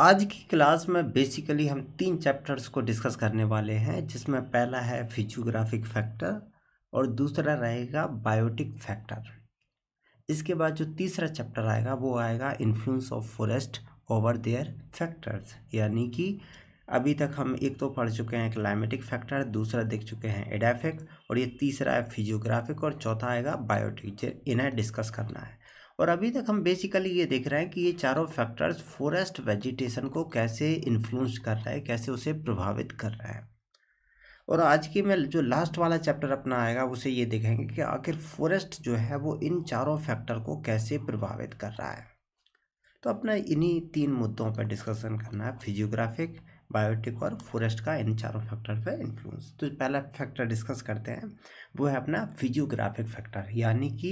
आज की क्लास में बेसिकली हम तीन चैप्टर्स को डिस्कस करने वाले हैं जिसमें पहला है फिजियोग्राफिक फैक्टर और दूसरा रहेगा बायोटिक फैक्टर इसके बाद जो तीसरा चैप्टर आएगा वो आएगा influence of forest over their factors यानी कि अभी तक हम एक तो पढ़ चुके हैं क्लाइमेटिक फैक्टर दूसरा देख चुके हैं एडाफिक और ये तीसरा है फिजियोग्राफिक और चौथा आएगा बायोटिक इन्हें डिस्कस करना है और अभी तक हम बेसिकली ये देख रहे हैं कि ये चारों फैक्टर्स फॉरेस्ट वेजिटेशन को कैसे इन्फ्लुएंस कर रहा है कैसे उसे प्रभावित कर रहा है और आज की मैं जो लास्ट वाला चैप्टर अपना आएगा उसे ये देखेंगे कि आखिर फॉरेस्ट जो है वो इन चारों फैक्टर को कैसे प्रभावित कर रहा है तो अपना इन्हीं तीन मुद्दों पर डिस्कशन करना है फिजियोग्राफिक बायोटिक और फॉरेस्ट का इन चारों फैक्टर पे इन्फ्लुएंस तो पहला फैक्टर डिस्कस करते हैं वो है अपना फिजियोग्राफिक फैक्टर यानी कि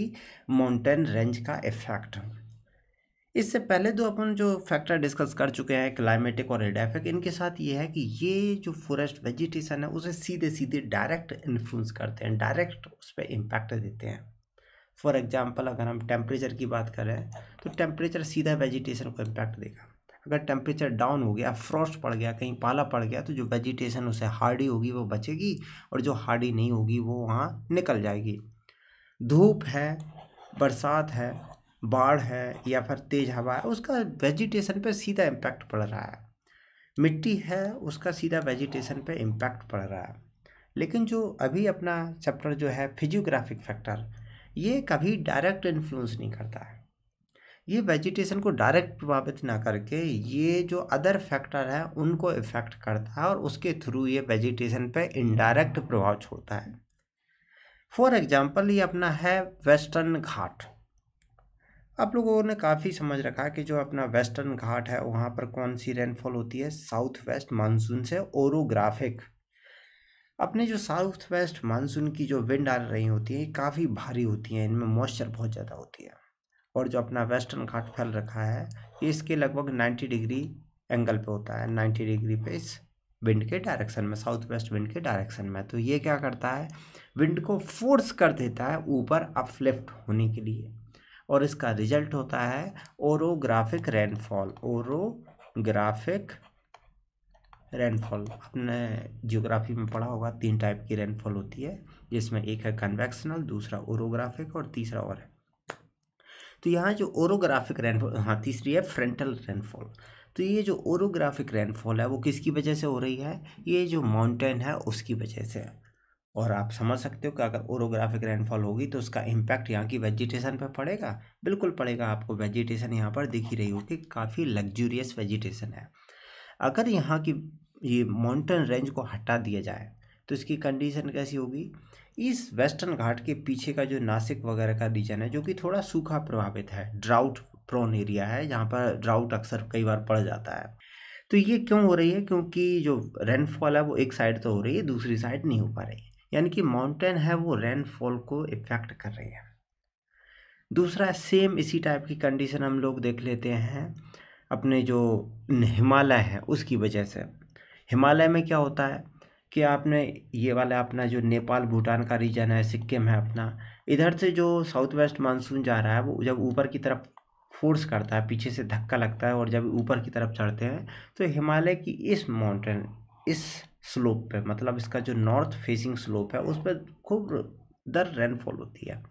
माउंटेन रेंज का इफेक्ट इससे पहले तो अपन जो फैक्टर डिस्कस कर चुके हैं क्लाइमेटिक और एडाफिक इनके साथ ये है कि ये जो फॉरेस्ट वेजिटेशन है उसे सीधे सीधे डायरेक्ट इन्फ्लुएंस करते हैं डायरेक्ट उस पर इम्पैक्ट देते हैं फॉर एग्ज़ाम्पल अगर हम टेम्परेचर की बात करें तो टेम्परेचर सीधा वेजिटेशन को इम्पैक्ट देगा अगर टेम्परेचर डाउन हो गया फ्रॉस्ट पड़ गया कहीं पाला पड़ गया तो जो वेजिटेशन उसे हार्डी होगी वो बचेगी और जो हार्डी नहीं होगी वो वहाँ निकल जाएगी धूप है बरसात है बाढ़ है या फिर तेज़ हवा है उसका वेजिटेशन पे सीधा इम्पैक्ट पड़ रहा है मिट्टी है उसका सीधा वेजिटेशन पे इम्पैक्ट पड़ रहा है लेकिन जो अभी अपना चैप्टर जो है फिजियोग्राफिक फैक्टर ये कभी डायरेक्ट इन्फ्लुएंस नहीं करता है ये वेजिटेशन को डायरेक्ट प्रभावित ना करके ये जो अदर फैक्टर है उनको इफ़ेक्ट करता है और उसके थ्रू ये वेजिटेशन पे इनडायरेक्ट प्रभाव छोड़ता है फॉर एग्जांपल ये अपना है वेस्टर्न घाट आप लोगों ने काफ़ी समझ रखा है कि जो अपना वेस्टर्न घाट है वहाँ पर कौन सी रेनफॉल होती है साउथ वेस्ट मानसून से ओरोग्राफिक अपने जो साउथ वेस्ट मानसून की जो विंड आ रही होती है काफ़ी भारी होती है इनमें मॉइस्चर बहुत ज़्यादा होती है और जो अपना वेस्टर्न घाट फैल रखा है इसके लगभग नाइन्टी डिग्री एंगल पे होता है नाइन्टी डिग्री पे इस विंड के डायरेक्शन में साउथ वेस्ट विंड के डायरेक्शन में तो ये क्या करता है विंड को फोर्स कर देता है ऊपर अपलिफ्ट होने के लिए और इसका रिजल्ट होता है ओरोग्राफिक रेनफॉल ओरोग्राफिक रेनफॉल आपने जियोग्राफी में पढ़ा होगा तीन टाइप की रेनफॉल होती है जिसमें एक है कन्वेक्शनल दूसरा ओरोग्राफिक और तीसरा और है तो यहाँ जो ओरोग्राफिक रेनफॉल हाँ तीसरी है फ्रंटल रेनफॉल तो ये जो ओरोग्राफिक रेनफॉल है वो किसकी वजह से हो रही है ये जो माउंटेन है उसकी वजह से है और आप समझ सकते हो कि अगर ओरोग्राफिक रेनफॉल होगी तो उसका इम्पैक्ट यहाँ की वेजिटेशन पर पड़ेगा बिल्कुल पड़ेगा आपको वेजिटेशन यहाँ पर दिख ही रही होगी काफ़ी लग्जूरियस वेजिटेशन है अगर यहाँ की ये माउंटेन रेंज को हटा दिया जाए तो इसकी कंडीशन कैसी होगी इस वेस्टर्न घाट के पीछे का जो नासिक वगैरह का रीजन है जो कि थोड़ा सूखा प्रभावित है ड्राउट प्रोन एरिया है जहाँ पर ड्राउट अक्सर कई बार पड़ जाता है तो ये क्यों हो रही है क्योंकि जो रेनफॉल है वो एक साइड तो हो रही है दूसरी साइड नहीं हो पा रही यानी कि माउंटेन है वो रेनफॉल को इफ़ेक्ट कर रही है दूसरा सेम इसी टाइप की कंडीशन हम लोग देख लेते हैं अपने जो हिमालय है उसकी वजह से हिमालय में क्या होता है कि आपने ये वाला अपना जो नेपाल भूटान का रीजन है सिक्किम है अपना इधर से जो साउथ वेस्ट मानसून जा रहा है वो जब ऊपर की तरफ फोर्स करता है पीछे से धक्का लगता है और जब ऊपर की तरफ चढ़ते हैं तो हिमालय की इस माउंटेन इस स्लोप पे मतलब इसका जो नॉर्थ फेसिंग स्लोप है उस पर खूब दर रेनफॉल होती है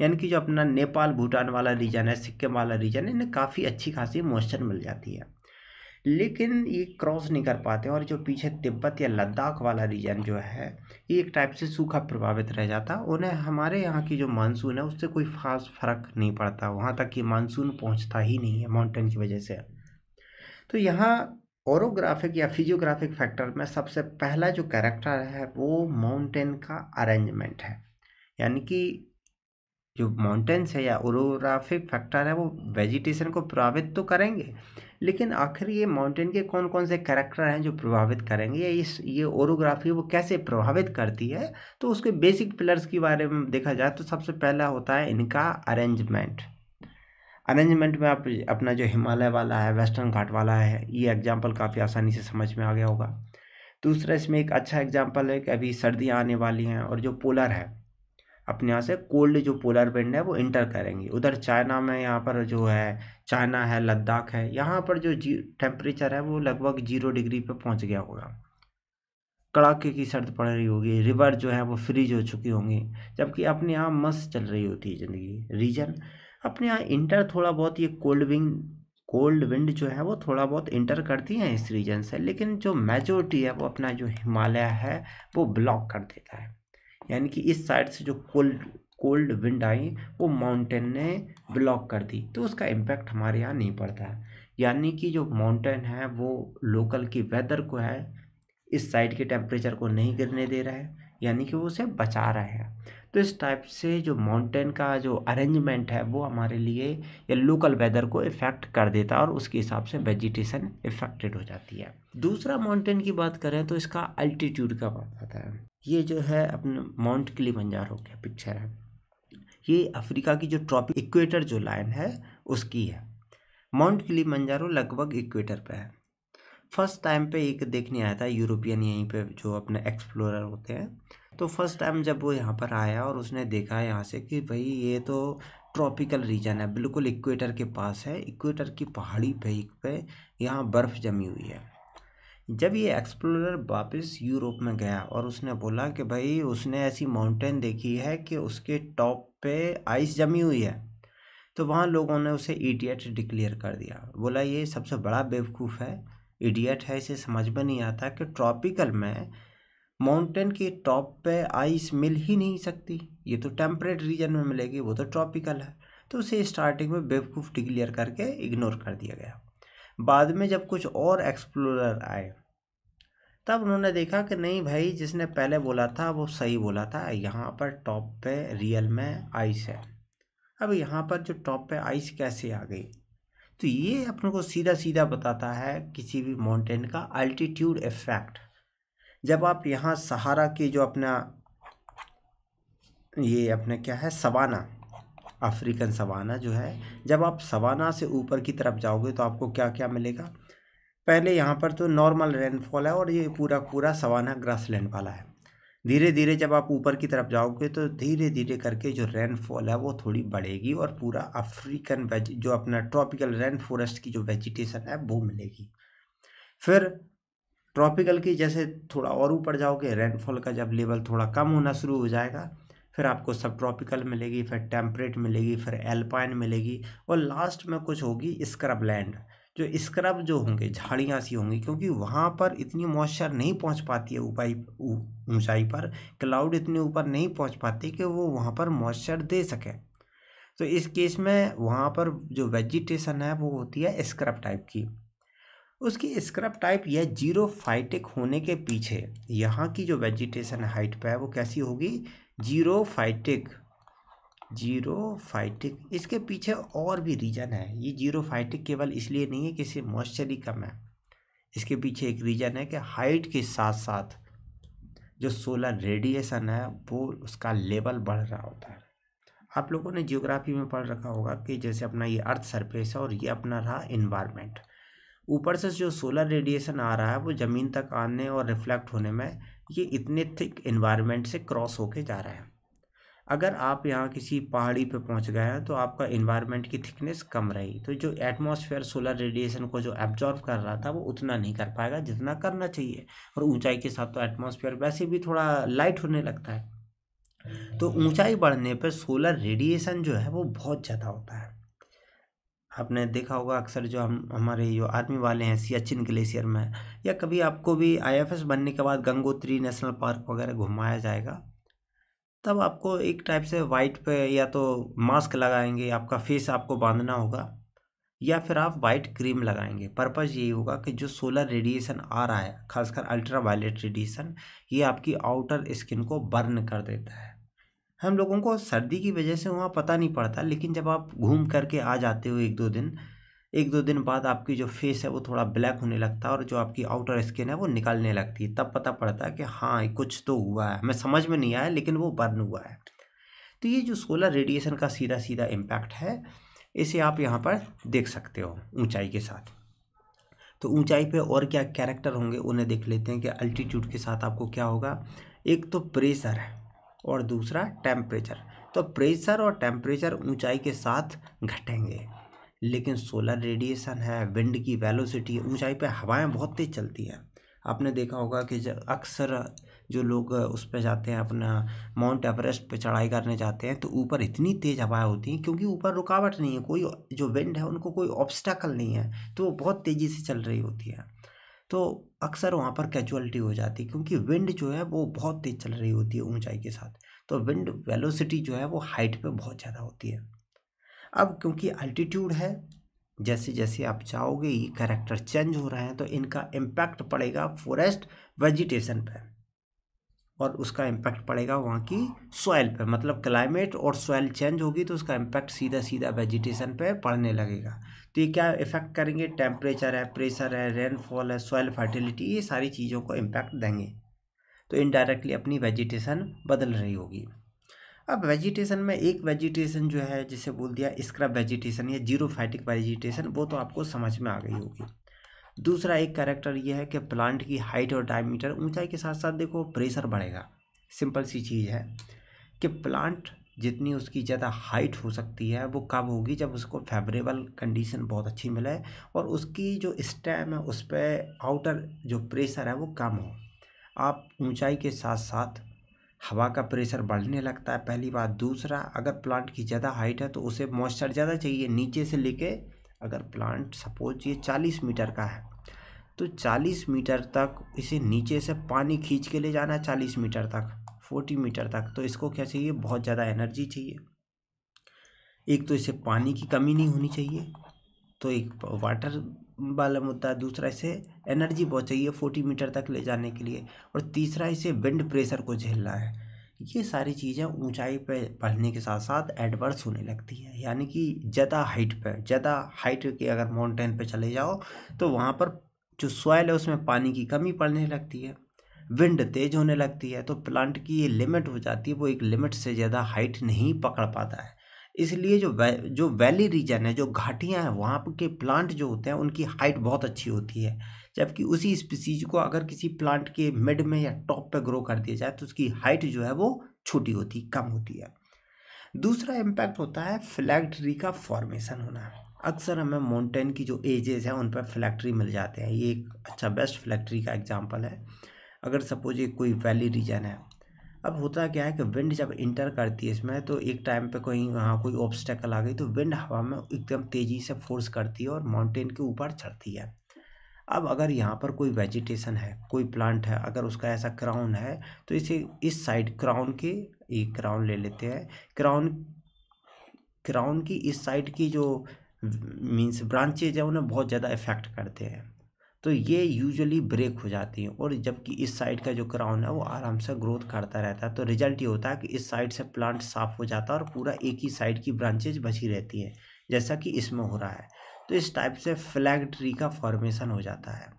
यानी कि जो अपना नेपाल भूटान वाला रीजन है सिक्किम वाला रीजन है इन्हें काफ़ी अच्छी खासी मॉइस्चर मिल जाती है लेकिन ये क्रॉस नहीं कर पाते और जो पीछे तिब्बत या लद्दाख वाला रीजन जो है ये एक टाइप से सूखा प्रभावित रह जाता उन्हें हमारे यहाँ की जो मानसून है उससे कोई खास फ़र्क नहीं पड़ता वहाँ तक कि मानसून पहुँचता ही नहीं है माउंटेन की वजह से तो यहाँ औरोग्राफिक या फिजियोग्राफिक फैक्टर में सबसे पहला जो कैरेक्टर है वो माउंटेन का अरेंजमेंट है यानी कि जो माउंटेन्स है या औरोग्राफिक फैक्टर है वो वेजिटेशन को प्रभावित तो करेंगे लेकिन आखिर ये माउंटेन के कौन कौन से करेक्टर हैं जो प्रभावित करेंगे या इस ये ओरोग्राफी वो कैसे प्रभावित करती है तो उसके बेसिक पिलर्स के बारे में देखा जाए तो सबसे पहला होता है इनका अरेंजमेंट अरेंजमेंट में आप अपना जो हिमालय वाला है वेस्टर्न घाट वाला है ये एग्जाम्पल काफ़ी आसानी से समझ में आ गया होगा दूसरा इसमें एक अच्छा एग्जाम्पल है कि अभी सर्दियाँ आने वाली हैं और जो पोलर है अपने यहाँ से कोल्ड जो पोलर बैंड है वो इंटर करेंगी उधर चाइना में यहाँ पर जो है चाइना है लद्दाख है यहाँ पर जो जी टेम्परेचर है वो लगभग जीरो डिग्री पे पहुँच गया होगा कड़ाके की सर्द पड़ रही होगी रिवर जो है वो फ्रीज हो चुकी होंगी जबकि अपने यहाँ मस्त चल रही होती है ज़िंदगी रीजन अपने यहाँ इंटर थोड़ा बहुत ये कोल्ड विंग कोल्ड विंड जो है वो थोड़ा बहुत इंटर करती हैं इस रीजन से लेकिन जो मेजोरिटी है वो अपना जो हिमालय है वो ब्लॉक कर देता है यानी कि इस साइड से जो कोल्ड कोल्ड विंड आई वो माउंटेन ने ब्लॉक कर दी तो उसका इम्पैक्ट हमारे यहाँ नहीं पड़ता है यानी कि जो माउंटेन है वो लोकल की वेदर को है इस साइड के टेम्परेचर को नहीं गिरने दे रहा है यानी कि वो उसे बचा रहा है तो इस टाइप से जो माउंटेन का जो अरेंजमेंट है वो हमारे लिए या लोकल वेदर को इफ़ेक्ट कर देता है और उसके हिसाब से वेजिटेशन इफ़ेक्टेड हो जाती है दूसरा माउंटेन की बात करें तो इसका अल्टीट्यूड का बात आता है ये जो है अपने माउंट किलीमंजारो हो गया पिक्चर है ये अफ्रीका की जो ट्रॉपिक इक्वेटर जो लाइन है उसकी है माउंट किलीमंजारो लगभग इक्वेटर पे है फर्स्ट टाइम पे एक देखने आया था यूरोपियन यहीं पे जो अपने एक्सप्लोरर होते हैं तो फर्स्ट टाइम जब वो यहाँ पर आया और उसने देखा यहाँ से कि भाई ये तो ट्रॉपिकल रीजन है बिल्कुल इक्वेटर के पास है इक्वेटर की पहाड़ी पे यहाँ बर्फ़ जमी हुई है जब ये एक्सप्लोरर वापस यूरोप में गया और उसने बोला कि भाई उसने ऐसी माउंटेन देखी है कि उसके टॉप पे आइस जमी हुई है तो वहाँ लोगों ने उसे इडियट डिक्लेयर कर दिया बोला ये सबसे बड़ा बेवकूफ़ है इडियट है इसे समझ में नहीं आता कि ट्रॉपिकल में माउंटेन के टॉप पे आइस मिल ही नहीं सकती ये तो टेम्परेट रीजन में मिलेगी वो तो ट्रॉपिकल है तो उसे स्टार्टिंग में बेवकूफ़ डिक्लेयर करके इग्नोर कर दिया गया बाद में जब कुछ और एक्सप्लोरर आए तब उन्होंने देखा कि नहीं भाई जिसने पहले बोला था वो सही बोला था यहाँ पर टॉप पे रियल में आइस है अब यहाँ पर जो टॉप पे आइस कैसे आ गई तो ये अपने को सीधा सीधा बताता है किसी भी माउंटेन का अल्टीट्यूड इफेक्ट जब आप यहाँ सहारा की जो अपना ये अपने क्या है सवाना अफ्रीकन सवाना जो है जब आप सवाना से ऊपर की तरफ जाओगे तो आपको क्या क्या मिलेगा पहले यहाँ पर तो नॉर्मल रेनफॉल है और ये पूरा पूरा सवाना लैंड वाला है धीरे धीरे जब आप ऊपर की तरफ जाओगे तो धीरे धीरे करके जो रेनफॉल है वो थोड़ी बढ़ेगी और पूरा अफ्रीकन वेज जो अपना ट्रॉपिकल रेन फॉरेस्ट की जो वेजिटेशन है वो मिलेगी फिर ट्रॉपिकल की जैसे थोड़ा और ऊपर जाओगे रेनफॉल का जब लेवल थोड़ा कम होना शुरू हो जाएगा फिर आपको सब ट्रॉपिकल मिलेगी फिर टेम्परेट मिलेगी फिर एल्पाइन मिलेगी और लास्ट में कुछ होगी स्क्रब लैंड जो स्क्रब जो होंगे हम्म। झाड़ियाँ सी होंगी क्योंकि वहाँ पर इतनी मॉइस्चर नहीं पहुँच पाती है ऊपाई ऊंचाई पर क्लाउड इतने ऊपर नहीं पहुँच पाते कि वो वहाँ पर मॉइस्चर दे सकें तो इस केस में वहाँ पर जो वेजिटेशन है वो होती है स्क्रब टाइप की उसकी स्क्रब टाइप यह जीरो फाइटिक होने के पीछे यहाँ की जो वेजिटेशन हाइट पर है वो कैसी होगी जीरो फाइटिक जीरो फाइटिक इसके पीछे और भी रीज़न है ये जीरो फाइटिक केवल इसलिए नहीं है कि इसे मॉइस्चर ही कम है इसके पीछे एक रीज़न है कि हाइट के साथ साथ जो सोलर रेडिएशन है वो उसका लेवल बढ़ रहा होता है आप लोगों ने जियोग्राफी में पढ़ रखा होगा कि जैसे अपना ये अर्थ सरफेस है और ये अपना रहा इन्वायरमेंट ऊपर से जो सोलर रेडिएशन आ रहा है वो ज़मीन तक आने और रिफ्लेक्ट होने में ये इतने थिक इन्वायरमेंट से क्रॉस होके जा रहा है अगर आप यहाँ किसी पहाड़ी पे पहुँच गए हैं तो आपका इन्वायरमेंट की थिकनेस कम रही तो जो एटमॉस्फेयर सोलर रेडिएशन को जो एब्जॉर्व कर रहा था वो उतना नहीं कर पाएगा जितना करना चाहिए और ऊंचाई के साथ तो एटमॉस्फेयर वैसे भी थोड़ा लाइट होने लगता है तो ऊंचाई बढ़ने पर सोलर रेडिएशन जो है वो बहुत ज़्यादा होता है आपने देखा होगा अक्सर जो हम हमारे जो आर्मी वाले हैं सियाचिन ग्लेशियर में या कभी आपको भी आईएफएस बनने के बाद गंगोत्री नेशनल पार्क वगैरह घुमाया जाएगा तब आपको एक टाइप से वाइट पे या तो मास्क लगाएंगे आपका फेस आपको बांधना होगा या फिर आप वाइट क्रीम लगाएंगे पर्पज़ यही होगा कि जो सोलर रेडिएशन आ रहा है खासकर अल्ट्रा वायलेट रेडिएशन ये आपकी आउटर स्किन को बर्न कर देता है हम लोगों को सर्दी की वजह से वहाँ पता नहीं पड़ता लेकिन जब आप घूम करके आ जाते हो एक दो दिन एक दो दिन बाद आपकी जो फेस है वो थोड़ा ब्लैक होने लगता है और जो आपकी आउटर स्किन है वो निकलने लगती है तब पता पड़ता है कि हाँ कुछ तो हुआ है हमें समझ में नहीं आया लेकिन वो बर्न हुआ है तो ये जो सोलर रेडिएशन का सीधा सीधा इम्पैक्ट है इसे आप यहाँ पर देख सकते हो ऊंचाई के साथ तो ऊंचाई पे और क्या कैरेक्टर होंगे उन्हें देख लेते हैं कि अल्टीट्यूड के साथ आपको क्या होगा एक तो प्रेशर है और दूसरा टेम्परेचर तो प्रेशर और टेम्परेचर ऊंचाई के साथ घटेंगे लेकिन सोलर रेडिएशन है विंड की वेलोसिटी ऊंचाई पे हवाएं बहुत तेज़ चलती हैं आपने देखा होगा कि अक्सर जो लोग उस पर जाते हैं अपना माउंट एवरेस्ट पे चढ़ाई करने जाते हैं तो ऊपर इतनी तेज़ हवाएं होती हैं क्योंकि ऊपर रुकावट नहीं है कोई जो विंड है उनको कोई ऑब्स्टाकल नहीं है तो वो बहुत तेज़ी से चल रही होती है तो अक्सर वहाँ पर कैजुअलिटी हो जाती है क्योंकि विंड जो है वो बहुत तेज़ चल रही होती है ऊंचाई के साथ तो विंड वेलोसिटी जो है वो हाइट पे बहुत ज़्यादा होती है अब क्योंकि अल्टीट्यूड है जैसे जैसे आप जाओगे ये करेक्टर चेंज हो रहे हैं तो इनका इम्पैक्ट पड़ेगा फॉरेस्ट वेजिटेशन पे और उसका इम्पैक्ट पड़ेगा वहाँ की सॉयल पे मतलब क्लाइमेट और सॉयल चेंज होगी तो उसका इम्पैक्ट सीधा सीधा वेजिटेशन पे पड़ने लगेगा तो ये क्या इफेक्ट करेंगे टेम्परेचर है प्रेशर है रेनफॉल है सॉयल फर्टिलिटी ये सारी चीज़ों को इम्पैक्ट देंगे तो इनडायरेक्टली अपनी वेजिटेशन बदल रही होगी अब वेजिटेशन में एक वेजिटेशन जो है जिसे बोल दिया स्क्रब वेजिटेशन या जीरो फैटिक वेजिटेशन वो तो आपको समझ में आ गई होगी दूसरा एक कैरेक्टर ये है कि प्लांट की हाइट और डायमीटर ऊंचाई के साथ साथ देखो प्रेशर बढ़ेगा सिंपल सी चीज़ है कि प्लांट जितनी उसकी ज़्यादा हाइट हो सकती है वो कब होगी जब उसको फेवरेबल कंडीशन बहुत अच्छी मिले और उसकी जो स्टेम है उस पर आउटर जो प्रेशर है वो कम हो आप ऊंचाई के साथ साथ हवा का प्रेशर बढ़ने लगता है पहली बात दूसरा अगर प्लांट की ज़्यादा हाइट है तो उसे मॉइस्चर ज़्यादा चाहिए नीचे से लेके अगर प्लांट सपोज ये चालीस मीटर का है तो चालीस मीटर तक इसे नीचे से पानी खींच के ले जाना है चालीस मीटर तक फोर्टी मीटर तक तो इसको क्या चाहिए बहुत ज़्यादा एनर्जी चाहिए एक तो इसे पानी की कमी नहीं होनी चाहिए तो एक वाटर वाला मुद्दा दूसरा इसे एनर्जी पहुँचाइए फोर्टी मीटर तक ले जाने के लिए और तीसरा इसे विंड प्रेशर को झेलना है ये सारी चीज़ें ऊंचाई पर बढ़ने के साथ साथ एडवर्स होने लगती है यानी कि ज़्यादा हाइट पर ज़्यादा हाइट के अगर माउंटेन पर चले जाओ तो वहाँ पर जो सॉयल है उसमें पानी की कमी पड़ने लगती है विंड तेज होने लगती है तो प्लांट की ये लिमिट हो जाती है वो एक लिमिट से ज़्यादा हाइट नहीं पकड़ पाता है इसलिए जो वै, जो वैली रीजन है जो घाटियाँ हैं वहाँ के प्लांट जो होते हैं उनकी हाइट बहुत अच्छी होती है जबकि उसी स्पीसीज को अगर किसी प्लांट के मिड में या टॉप पे ग्रो कर दिया जाए तो उसकी हाइट जो है वो छोटी होती कम होती है दूसरा इम्पैक्ट होता है फ्लैक्ट्री का फॉर्मेशन होना अक्सर हमें माउंटेन की जो एजेस हैं उन पर फ्लैक्ट्री मिल जाते हैं ये एक अच्छा बेस्ट फ्लैक्ट्री का एग्जाम्पल है अगर सपोज ये कोई वैली रीजन है अब होता क्या है कि विंड जब इंटर करती है इसमें तो एक टाइम पे कहीं वहाँ कोई ऑब्स्टेकल आ गई तो विंड हवा में एकदम तेज़ी से फोर्स करती है और माउंटेन के ऊपर चढ़ती है अब अगर यहाँ पर कोई वेजिटेशन है कोई प्लांट है अगर उसका ऐसा क्राउन है तो इसे इस साइड क्राउन के एक क्राउन ले लेते हैं क्राउन क्राउन की इस साइड की जो मीन्स ब्रांचेज है उन्हें बहुत ज़्यादा इफेक्ट करते हैं तो ये यूजुअली ब्रेक हो जाती हैं और जबकि इस साइड का जो क्राउन है वो आराम से ग्रोथ करता रहता है तो रिजल्ट ये होता है कि इस साइड से प्लांट साफ हो जाता है और पूरा एक ही साइड की ब्रांचेज बची रहती हैं जैसा कि इसमें हो रहा है तो इस टाइप से फ्लैग ट्री का फॉर्मेशन हो जाता है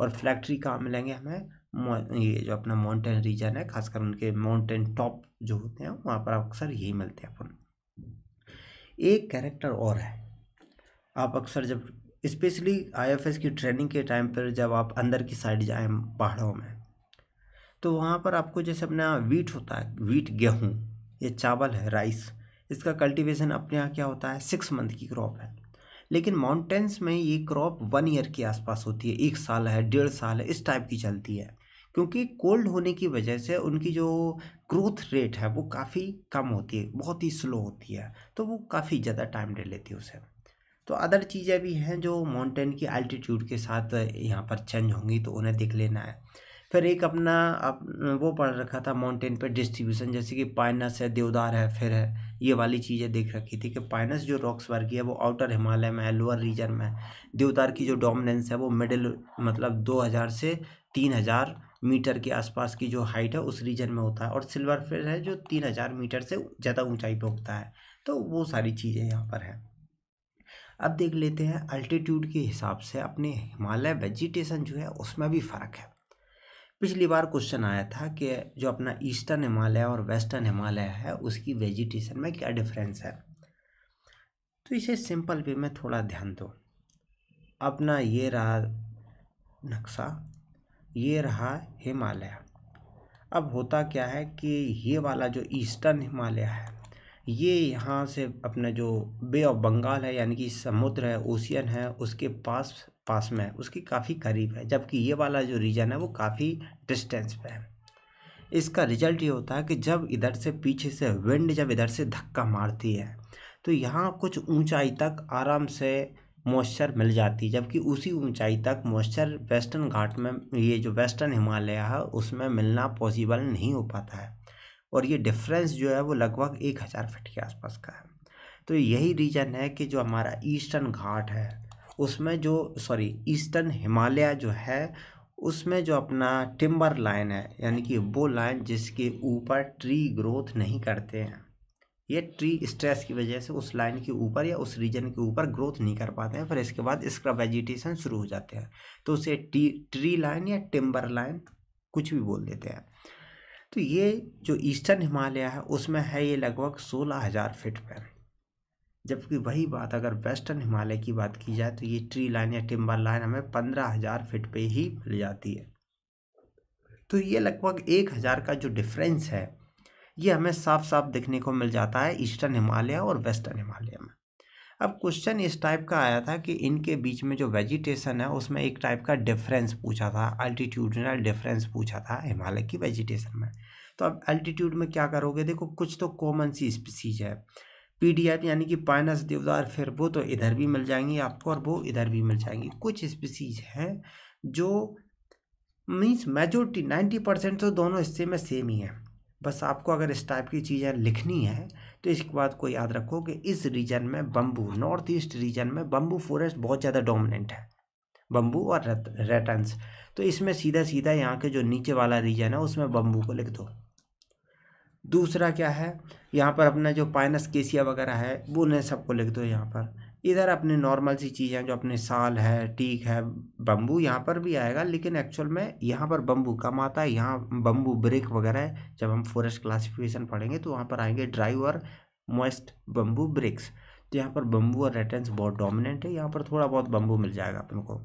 और फ्लैग ट्री कहाँ मिलेंगे हमें ये जो अपना माउंटेन रीजन है खासकर उनके माउंटेन टॉप जो होते हैं वहाँ पर अक्सर यही मिलते हैं अपन एक कैरेक्टर और है आप अक्सर जब स्पेशली आईएफएस की ट्रेनिंग के टाइम पर जब आप अंदर की साइड जाएँ पहाड़ों में तो वहाँ पर आपको जैसे अपने यहाँ वीट होता है वीट गेहूँ ये चावल है राइस इसका कल्टीवेशन अपने यहाँ क्या होता है सिक्स मंथ की क्रॉप है लेकिन माउंटेन्स में ये क्रॉप वन ईयर के आसपास होती है एक साल है डेढ़ साल है इस टाइप की चलती है क्योंकि कोल्ड होने की वजह से उनकी जो ग्रोथ रेट है वो काफ़ी कम होती है बहुत ही स्लो होती है तो वो काफ़ी ज़्यादा टाइम ले लेती है उसे तो अदर चीज़ें भी हैं जो माउंटेन की अल्टीट्यूड के साथ यहाँ पर चेंज होंगी तो उन्हें देख लेना है फिर एक अपना अप, वो पढ़ रखा था माउंटेन पर डिस्ट्रीब्यूशन जैसे कि पाइनस है देवदार है फिर है ये वाली चीज़ें देख रखी थी कि पाइनस जो रॉक्स वर्ग है वो आउटर हिमालय में है लोअर रीजन में देवदार की जो डोमिनेंस है वो मिडिल मतलब 2000 से 3000 मीटर के आसपास की जो हाइट है उस रीजन में होता है और सिल्वर फिर है जो 3000 मीटर से ज़्यादा ऊंचाई पर होता है तो वो सारी चीज़ें यहाँ पर हैं अब देख लेते हैं अल्टीट्यूड के हिसाब से अपने हिमालय वेजिटेशन जो है उसमें भी फ़र्क है पिछली बार क्वेश्चन आया था कि जो अपना ईस्टर्न हिमालय और वेस्टर्न हिमालय है उसकी वेजिटेशन में क्या डिफरेंस है तो इसे सिंपल वे में थोड़ा ध्यान दो अपना ये रहा नक्शा ये रहा हिमालय अब होता क्या है कि ये वाला जो ईस्टर्न हिमालय है ये यहाँ से अपना जो बे ऑफ बंगाल है यानी कि समुद्र है ओशियन है उसके पास पास में है उसकी काफ़ी करीब है जबकि ये वाला जो रीजन है वो काफ़ी डिस्टेंस पे है इसका रिजल्ट ये होता है कि जब इधर से पीछे से विंड जब इधर से धक्का मारती है तो यहाँ कुछ ऊंचाई तक आराम से मॉइस्चर मिल जाती है जबकि उसी ऊंचाई तक मॉइस्चर वेस्टर्न घाट में ये जो वेस्टर्न हिमालय है उसमें मिलना पॉसिबल नहीं हो पाता है और ये डिफरेंस जो है वो लगभग एक हज़ार फिट के आसपास का है तो यही रीजन है कि जो हमारा ईस्टर्न घाट है उसमें जो सॉरी ईस्टर्न हिमालय जो है उसमें जो अपना टिम्बर लाइन है यानी कि वो लाइन जिसके ऊपर ट्री ग्रोथ नहीं करते हैं ये ट्री स्ट्रेस की वजह से उस लाइन के ऊपर या उस रीजन के ऊपर ग्रोथ नहीं कर पाते हैं फिर इसके बाद इसका वेजिटेशन शुरू हो जाते हैं तो उसे टी ट्री लाइन या टिम्बर लाइन कुछ भी बोल देते हैं तो ये जो ईस्टर्न हिमालय है उसमें है ये लगभग सोलह हज़ार फिट पर जबकि वही बात अगर वेस्टर्न हिमालय की बात की जाए तो ये ट्री लाइन या टिम्बर लाइन हमें पंद्रह हज़ार फिट पे ही मिल जाती है तो ये लगभग एक हज़ार का जो डिफरेंस है ये हमें साफ साफ देखने को मिल जाता है ईस्टर्न हिमालय और वेस्टर्न हिमालय में अब क्वेश्चन इस टाइप का आया था कि इनके बीच में जो वेजिटेशन है उसमें एक टाइप का डिफरेंस पूछा था अल्टीट्यूडनल डिफरेंस पूछा था हिमालय की वेजिटेशन में तो अब अल्टीट्यूड में क्या करोगे देखो कुछ तो कॉमन सी स्पीसीज है पी डी एफ यानी कि पाइनस देवदार फिर वो तो इधर भी मिल जाएंगी आपको और वो इधर भी मिल जाएंगी कुछ स्पीसीज हैं जो मीन्स मेजोरिटी नाइन्टी परसेंट तो दोनों हिस्से में सेम ही है बस आपको अगर इस टाइप की चीज़ें लिखनी है तो इसके बाद को याद रखो कि इस रीजन में बम्बू नॉर्थ ईस्ट रीजन में बम्बू फॉरेस्ट बहुत ज़्यादा डोमिनेंट है बम्बू और रेटन्स तो इसमें सीधा सीधा यहाँ के जो नीचे वाला रीजन है उसमें बम्बू को लिख दो दूसरा क्या है यहाँ पर अपना जो पाइनस केसिया वगैरह है वो उन्हें सबको लिख दो यहाँ पर इधर अपने नॉर्मल सी चीज़ें जो अपने साल है टीक है बम्बू यहाँ पर भी आएगा लेकिन एक्चुअल में यहाँ पर बम्बू कम आता है यहाँ बम्बू ब्रिक वगैरह है जब हम फॉरेस्ट क्लासिफिकेशन पढ़ेंगे तो वहाँ पर आएंगे ड्राई और मोस्ट बम्बू ब्रिक्स तो यहाँ पर बम्बू और रेटेंस बहुत डोमिनेंट है यहाँ पर थोड़ा बहुत बम्बू मिल जाएगा अपन को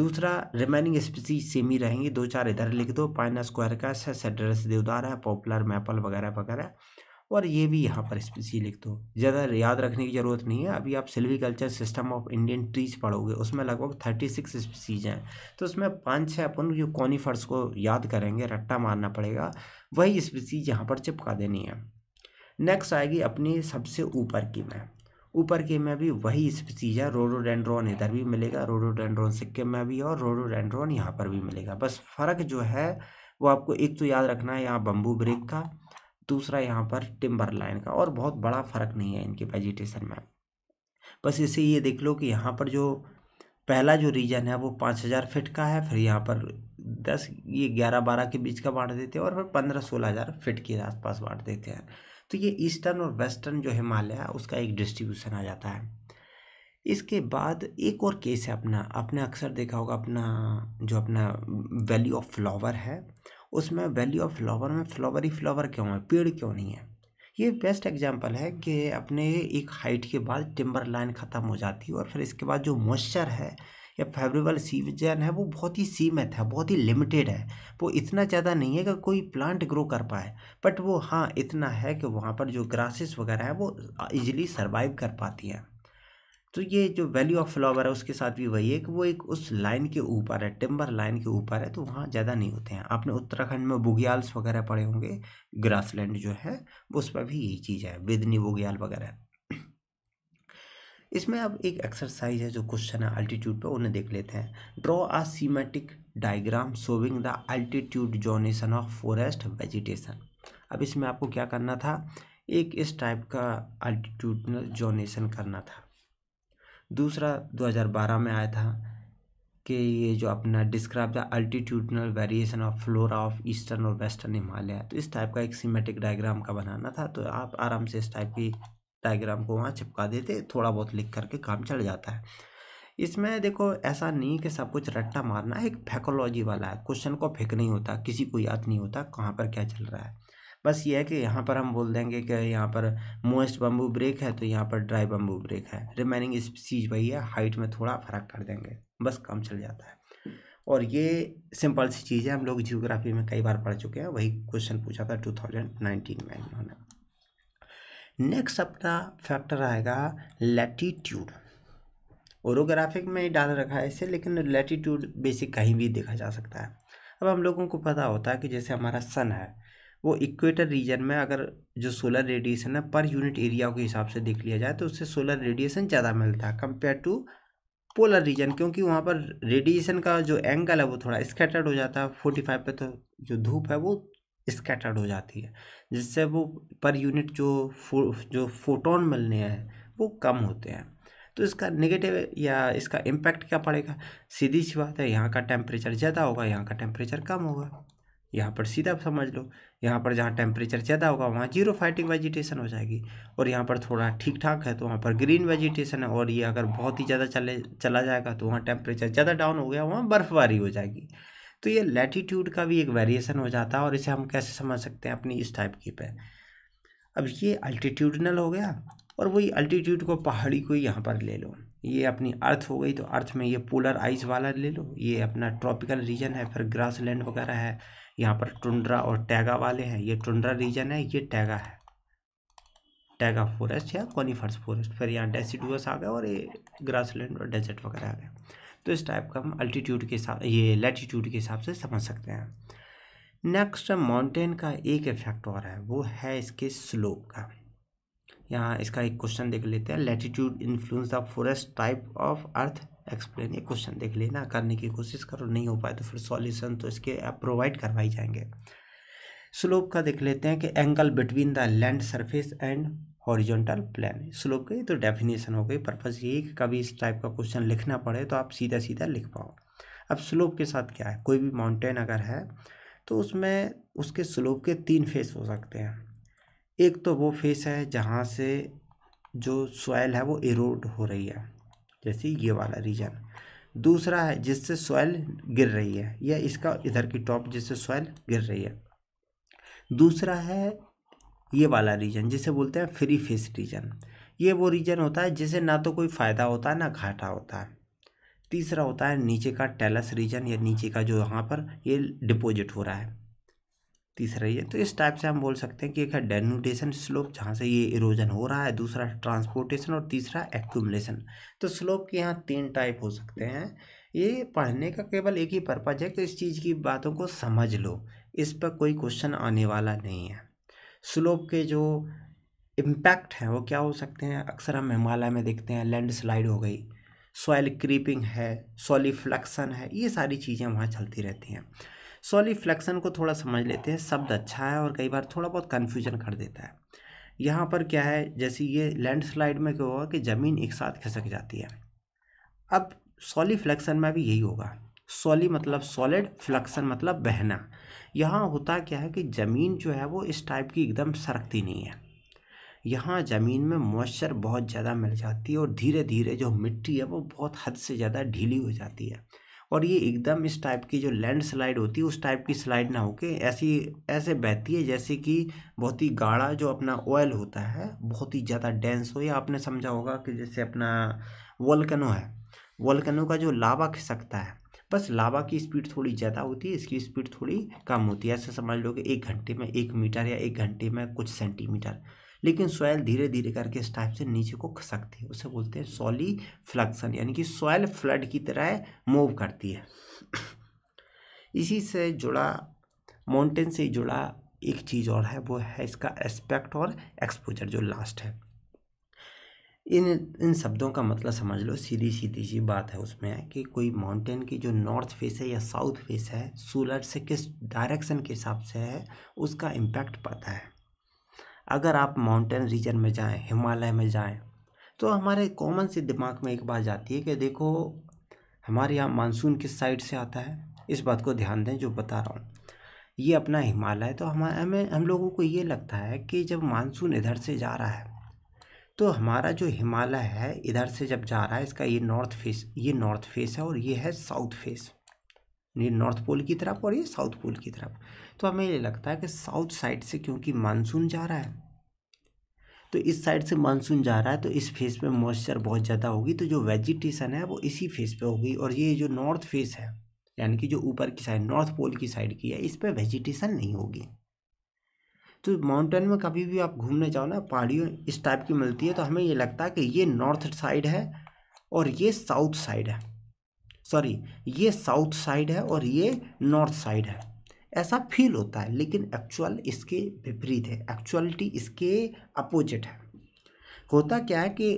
दूसरा रिमेनिंग स्पीसीज सेम ही रहेंगी दो चार इधर लिख दो पाइना स्क्वायर का सेड्रेस देवदार है पॉपुलर मैपल वगैरह वगैरह और ये भी यहाँ पर स्पीसी लिख दो ज़्यादा याद रखने की ज़रूरत नहीं है अभी आप silviculture system of Indian trees पढ़ोगे उसमें लगभग थर्टी सिक्स स्पीसीज हैं तो उसमें पाँच छः अपन जो कॉनीफर्स को याद करेंगे रट्टा मारना पड़ेगा वही स्पीसीज यहाँ पर चिपका देनी है नेक्स्ट आएगी अपनी सबसे ऊपर की में ऊपर के में भी वही स्पीसीज है रोडोडेंड्रॉन इधर भी मिलेगा रोडोडेंड्रॉन सिक्किम में भी और रोडोडेंड्रॉन यहाँ पर भी मिलेगा बस फ़र्क जो है वो आपको एक तो याद रखना है यहाँ बम्बू ब्रेक का दूसरा यहाँ पर टिम्बर लाइन का और बहुत बड़ा फ़र्क नहीं है इनके वेजिटेशन में बस इसे ये देख लो कि यहाँ पर जो पहला जो रीजन है वो पाँच हज़ार फिट का है फिर यहाँ पर दस ये ग्यारह बारह के बीच का बांट देते हैं और फिर पंद्रह सोलह हज़ार फिट के आसपास बांट देते हैं तो ये ईस्टर्न और वेस्टर्न जो हिमालय है उसका एक डिस्ट्रीब्यूशन आ जाता है इसके बाद एक और केस है अपना आपने अक्सर देखा होगा अपना जो अपना वैली ऑफ फ्लावर है उसमें वैल्यू ऑफ फ्लावर में फ्लावर ही फ्लावर क्यों है पेड़ क्यों नहीं है ये बेस्ट एग्जाम्पल है कि अपने एक हाइट के बाद टिम्बर लाइन ख़त्म हो जाती है और फिर इसके बाद जो मॉइस्चर है या फेवरेबल सीजन है वो बहुत ही सीमित है बहुत ही लिमिटेड है वो इतना ज़्यादा नहीं है कि कोई प्लांट ग्रो कर पाए बट वो हाँ इतना है कि वहाँ पर जो ग्रासेस वगैरह हैं वो इजीली सर्वाइव कर पाती हैं तो ये जो वैल्यू ऑफ फ्लावर है उसके साथ भी वही है कि वो एक उस लाइन के ऊपर है टिम्बर लाइन के ऊपर है तो वहाँ ज़्यादा नहीं होते हैं आपने उत्तराखंड में बुग्याल्स वगैरह पड़े होंगे लैंड जो है उस पर भी यही चीज़ है बेदनी बुग्याल वगैरह इसमें अब एक एक्सरसाइज है जो क्वेश्चन है अल्टीट्यूड पर उन्हें देख लेते हैं draw a schematic diagram showing the altitude zonation of forest vegetation अब इसमें आपको क्या करना था एक इस टाइप का अल्टीट्यूडनल जोनेशन करना था दूसरा 2012 में आया था कि ये जो अपना describe the altitudinal variation of flora of eastern और वेस्टर्न हिमालय तो इस टाइप का एक सीमेटिक डायग्राम का बनाना था तो आप आराम से इस टाइप की डायग्राम को वहाँ चिपका देते थोड़ा बहुत लिख करके काम चल जाता है इसमें देखो ऐसा नहीं कि सब कुछ रट्टा मारना एक फैकोलॉजी वाला है क्वेश्चन को फेंक नहीं होता किसी को याद नहीं होता कहाँ पर क्या चल रहा है बस ये है कि यहाँ पर हम बोल देंगे कि यहाँ पर मोस्ट बम्बू ब्रेक है तो यहाँ पर ड्राई बम्बू ब्रेक है रिमेनिंग चीज़ वही है हाइट में थोड़ा फ़र्क कर देंगे बस काम चल जाता है और ये सिंपल सी चीज़ है हम लोग जियोग्राफी में कई बार पढ़ चुके हैं वही क्वेश्चन पूछा था टू थाउजेंड नाइनटीन में इन्होंने नेक्स्ट अपना फैक्टर आएगा लेटीट्यूड ओरोग्राफिक में ही डाल रखा है इसे लेकिन लेटीट्यूड बेसिक कहीं भी देखा जा सकता है अब हम लोगों को पता होता है कि जैसे हमारा सन है वो इक्वेटर रीजन में अगर जो सोलर रेडिएशन है पर यूनिट एरिया के हिसाब से देख लिया जाए तो उससे सोलर रेडिएशन ज़्यादा मिलता है कंपेयर टू पोलर रीजन क्योंकि वहाँ पर रेडिएशन का जो एंगल है वो थोड़ा स्कैटर्ड हो जाता है फोर्टी फाइव पर तो जो धूप है वो स्कैटर्ड हो जाती है जिससे वो पर यूनिट जो फो, जो फोटोन मिलने हैं वो कम होते हैं तो इसका नेगेटिव या इसका इम्पैक्ट क्या पड़ेगा सीधी सी बात है यहाँ का टेम्परेचर ज़्यादा होगा यहाँ का टेम्परेचर कम होगा यहाँ पर सीधा समझ लो यहाँ पर जहाँ टेम्परेचर ज़्यादा होगा वहाँ जीरो फाइटिंग वेजिटेशन हो जाएगी और यहाँ पर थोड़ा ठीक ठाक है तो वहाँ पर ग्रीन वेजिटेशन है और ये अगर बहुत ही ज़्यादा चले चला जाएगा तो वहाँ टेम्परेचर ज़्यादा डाउन हो गया वहाँ बर्फ़बारी हो जाएगी तो ये लेटीट्यूड का भी एक वेरिएशन हो जाता है और इसे हम कैसे समझ सकते हैं अपनी इस टाइप की पे अब ये अल्टीट्यूडनल हो गया और वही अल्टीट्यूड को पहाड़ी को यहाँ पर ले लो ये अपनी अर्थ हो गई तो अर्थ में ये पोलर आइस वाला ले लो ये अपना ट्रॉपिकल रीजन है फिर ग्रास लैंड वगैरह है यहाँ पर टुंड्रा और टैगा वाले हैं ये टुंड्रा रीजन है ये टैगा है टैगा फॉरेस्ट या कॉनीफर्स फॉरेस्ट फिर यहाँ डेसिडुअस आ गया और ये ग्रासलैंड और डेजर्ट वगैरह आ गया तो इस टाइप का हम अल्टीट्यूड के हिसाब ये लेटीट्यूड के हिसाब से समझ सकते हैं नेक्स्ट माउंटेन का एक इफेक्ट और है वो है इसके स्लोप का यहाँ इसका एक क्वेश्चन देख लेते हैं latitude influence the forest type of earth explain ये क्वेश्चन देख लेना करने की कोशिश करो नहीं हो पाए तो फिर सॉल्यूशन तो इसके आप प्रोवाइड करवाई जाएंगे स्लोप का देख लेते हैं कि angle between the land surface and horizontal plane slope की तो डेफिनेशन हो गई पर्पज़ यही कि कभी इस टाइप का क्वेश्चन लिखना पड़े तो आप सीधा सीधा लिख पाओ अब स्लोप के साथ क्या है कोई भी माउंटेन अगर है तो उसमें उसके स्लोप के तीन फेस हो सकते हैं एक तो वो फेस है जहाँ से जो सॉयल है वो इरोड हो रही है जैसे ये वाला रीजन दूसरा है जिससे सॉयल गिर रही है या इसका इधर की टॉप जिससे सॉयल गिर रही है दूसरा है ये वाला रीजन जिसे बोलते हैं फ्री फेस रीजन ये वो रीजन होता है जिसे ना तो कोई फ़ायदा होता है ना घाटा होता है तीसरा होता है नीचे का टेलस रीजन या नीचे का जो यहाँ पर ये डिपोजिट हो रहा है तीसरा ये तो इस टाइप से हम बोल सकते हैं कि एक है डेनुटेशन स्लोप जहाँ से ये इरोजन हो रहा है दूसरा ट्रांसपोर्टेशन और तीसरा एक्यूमलेशन तो स्लोप के यहाँ तीन टाइप हो सकते हैं ये पढ़ने का केवल एक ही पर्पज़ है कि इस चीज़ की बातों को समझ लो इस पर कोई क्वेश्चन आने वाला नहीं है स्लोप के जो इम्पैक्ट हैं वो क्या हो सकते हैं अक्सर हम हिमालय में देखते हैं लैंडस्लाइड हो गई सॉइल क्रीपिंग है सॉलीफ्लक्सन है ये सारी चीज़ें वहाँ चलती रहती हैं सॉलीफ्लेक्शन को थोड़ा समझ लेते हैं शब्द अच्छा है और कई बार थोड़ा बहुत कन्फ्यूजन कर देता है यहाँ पर क्या है जैसे ये लैंडस्लाइड में क्या होगा कि ज़मीन एक साथ खिसक जाती है अब सॉलीफ्लेक्शन में भी यही होगा सॉली मतलब सॉलिड फ्लक्शन मतलब बहना यहाँ होता क्या है कि ज़मीन जो है वो इस टाइप की एकदम सरकती नहीं है यहाँ ज़मीन में मॉइस्चर बहुत ज़्यादा मिल जाती है और धीरे धीरे जो मिट्टी है वो बहुत हद से ज़्यादा ढीली हो जाती है और ये एकदम इस टाइप की जो लैंड स्लाइड होती है उस टाइप की स्लाइड ना होके ऐसी ऐसे बहती है जैसे कि बहुत ही गाढ़ा जो अपना ऑयल होता है बहुत ही ज़्यादा डेंस हो या आपने समझा होगा कि जैसे अपना वोल्कनो है वोल्कनो का जो लावा खिसकता है बस लावा की स्पीड थोड़ी ज़्यादा होती है इसकी स्पीड थोड़ी कम होती है ऐसे समझ लो कि एक घंटे में एक मीटर या एक घंटे में कुछ सेंटीमीटर लेकिन सॉयल धीरे धीरे करके इस टाइप से नीचे को खसकती है उसे बोलते हैं सॉली फ्लक्सन यानी कि सॉयल फ्लड की तरह मूव करती है इसी से जुड़ा माउंटेन से जुड़ा एक चीज़ और है वो है इसका एस्पेक्ट और एक्सपोजर जो लास्ट है इन इन शब्दों का मतलब समझ लो सीधी सीधी सी बात है उसमें कि कोई माउंटेन की जो नॉर्थ फेस है या साउथ फेस है सोलर से किस डायरेक्शन के हिसाब से है उसका इम्पैक्ट पड़ता है अगर आप माउंटेन रीजन में जाएं हिमालय में जाएं तो हमारे कॉमन से दिमाग में एक बात जाती है कि देखो हमारे यहाँ मानसून किस साइड से आता है इस बात को ध्यान दें जो बता रहा हूँ ये अपना हिमालय तो हम हमें हम लोगों को ये लगता है कि जब मानसून इधर से जा रहा है तो हमारा जो हिमालय है इधर से जब जा रहा है इसका ये नॉर्थ फेस ये नॉर्थ फेस है और ये है साउथ फेस ये नॉर्थ पोल की तरफ और ये साउथ पोल की तरफ तो हमें ये लगता है कि साउथ साइड से क्योंकि मानसून जा रहा है तो इस साइड से मानसून जा रहा है तो इस फेस पे मॉइस्चर बहुत ज़्यादा होगी तो जो वेजिटेशन है वो इसी फेस पे होगी और ये जो नॉर्थ फेस है यानी कि जो ऊपर की साइड नॉर्थ पोल की साइड की है इस पर वेजिटेशन नहीं होगी तो माउंटेन में कभी भी आप घूमने जाओ ना पहाड़ियों इस टाइप की मिलती है तो हमें ये लगता है कि ये नॉर्थ साइड है और ये साउथ साइड है सॉरी ये साउथ साइड है और ये नॉर्थ साइड है ऐसा फील होता है लेकिन एक्चुअल इसके विपरीत है एक्चुअलिटी इसके अपोजिट है होता क्या है कि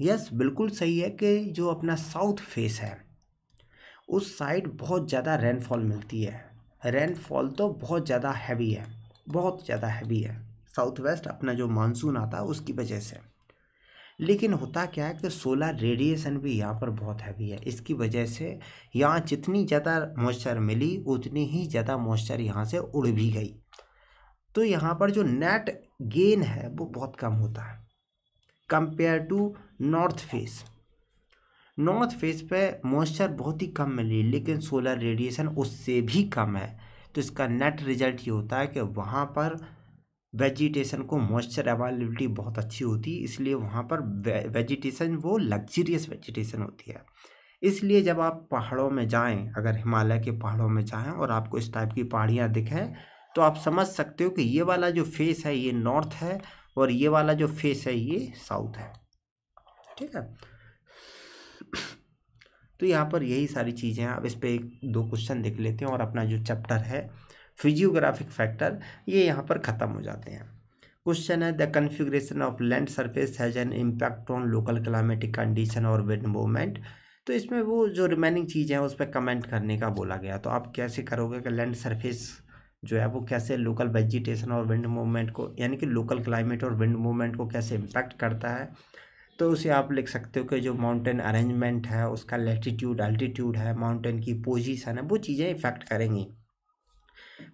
यस बिल्कुल सही है कि जो अपना साउथ फेस है उस साइड बहुत ज़्यादा रेनफॉल मिलती है रेनफॉल तो बहुत ज़्यादा हैवी है बहुत ज़्यादा हैवी है साउथ वेस्ट अपना जो मानसून आता है उसकी वजह से लेकिन होता क्या है कि सोलर रेडिएशन भी यहाँ पर बहुत हैवी है इसकी वजह से यहाँ जितनी ज़्यादा मॉइस्चर मिली उतनी ही ज़्यादा मॉइस्चर यहाँ से उड़ भी गई तो यहाँ पर जो नेट गेन है वो बहुत कम होता है compare to north face north face पे मॉइस्चर बहुत ही कम मिली लेकिन सोलर रेडिएशन उससे भी कम है तो इसका नेट रिजल्ट ये होता है कि वहाँ पर वेजिटेशन को मॉइस्चर अवेलेबिलिटी बहुत अच्छी होती है इसलिए वहाँ पर वेजिटेशन वो लग्जरियस वेजिटेशन होती है इसलिए जब आप पहाड़ों में जाएं अगर हिमालय के पहाड़ों में जाएं और आपको इस टाइप की पहाड़ियाँ दिखें तो आप समझ सकते हो कि ये वाला जो फेस है ये नॉर्थ है और ये वाला जो फेस है ये साउथ है ठीक है तो यहाँ पर यही सारी चीज़ें हैं अब इस पर एक दो क्वेश्चन देख लेते हैं और अपना जो चैप्टर है फिजियोग्राफिक फैक्टर ये यहाँ पर ख़त्म हो जाते हैं क्वेश्चन है the configuration of land surface has an impact on local climatic condition और विंड मूवमेंट तो इसमें वो जो रिमेनिंग चीज़ है उस पर कमेंट करने का बोला गया तो आप कैसे करोगे कि लैंड सरफेस जो है वो कैसे लोकल वेजिटेशन और विंड मूवमेंट को यानी कि लोकल क्लाइमेट और विंड मूवमेंट को कैसे इम्पैक्ट करता है तो उसे आप लिख सकते हो कि जो माउंटेन अरेंजमेंट है उसका लेटीट्यूड अल्टीट्यूड है माउंटेन की पोजीशन है वो चीज़ें इफेक्ट करेंगी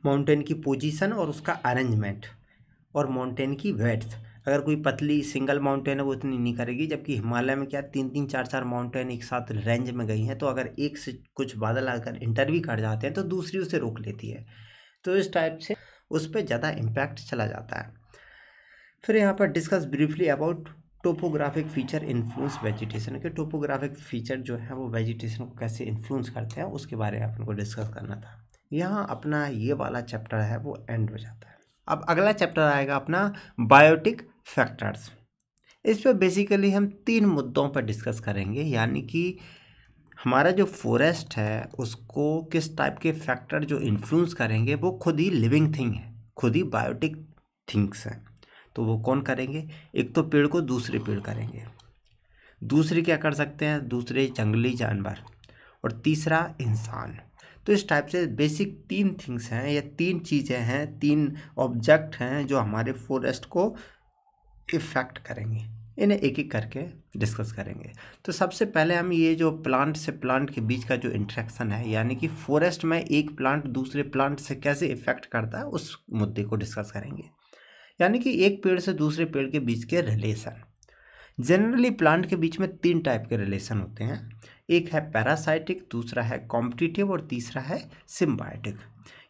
माउंटेन की पोजीशन और उसका अरेंजमेंट और माउंटेन की वेट्थ अगर कोई पतली सिंगल माउंटेन है वो इतनी नहीं करेगी जबकि हिमालय में क्या तीन तीन चार चार माउंटेन एक साथ रेंज में गई हैं तो अगर एक से कुछ बादल आकर इंटरव्यू कर जाते हैं तो दूसरी उसे रोक लेती है तो इस टाइप से उस पर ज़्यादा इम्पैक्ट चला जाता है फिर यहाँ पर discuss briefly about topographic feature influence vegetation के टोपोग्राफिक फीचर जो है वो वेजिटेशन को कैसे इन्फ्लुएंस करते हैं उसके बारे में अपन को डिस्कस करना था यहाँ अपना ये वाला चैप्टर है वो एंड हो जाता है अब अगला चैप्टर आएगा अपना बायोटिक फैक्टर्स इस पर बेसिकली हम तीन मुद्दों पर डिस्कस करेंगे यानी कि हमारा जो फॉरेस्ट है उसको किस टाइप के फैक्टर जो इन्फ्लुएंस करेंगे वो खुद ही लिविंग थिंग है खुद ही बायोटिक थिंग्स हैं तो वो कौन करेंगे एक तो पेड़ को दूसरे पेड़ करेंगे दूसरे क्या कर सकते हैं दूसरे जंगली जानवर और तीसरा इंसान तो इस टाइप से बेसिक तीन थिंग्स हैं या तीन चीज़ें हैं तीन ऑब्जेक्ट हैं जो हमारे फॉरेस्ट को इफ़ेक्ट करेंगे इन्हें एक एक करके डिस्कस करेंगे तो सबसे पहले हम ये जो प्लांट से प्लांट के बीच का जो इंट्रैक्शन है यानी कि फॉरेस्ट में एक प्लांट दूसरे प्लांट से कैसे इफ़ेक्ट करता है उस मुद्दे को डिस्कस करेंगे यानी कि एक पेड़ से दूसरे पेड़ के बीच के रिलेशन जनरली प्लांट के बीच में तीन टाइप के रिलेशन होते हैं एक है पैरासाइटिक दूसरा है कॉम्पिटिटिव और तीसरा है सिम्बायोटिक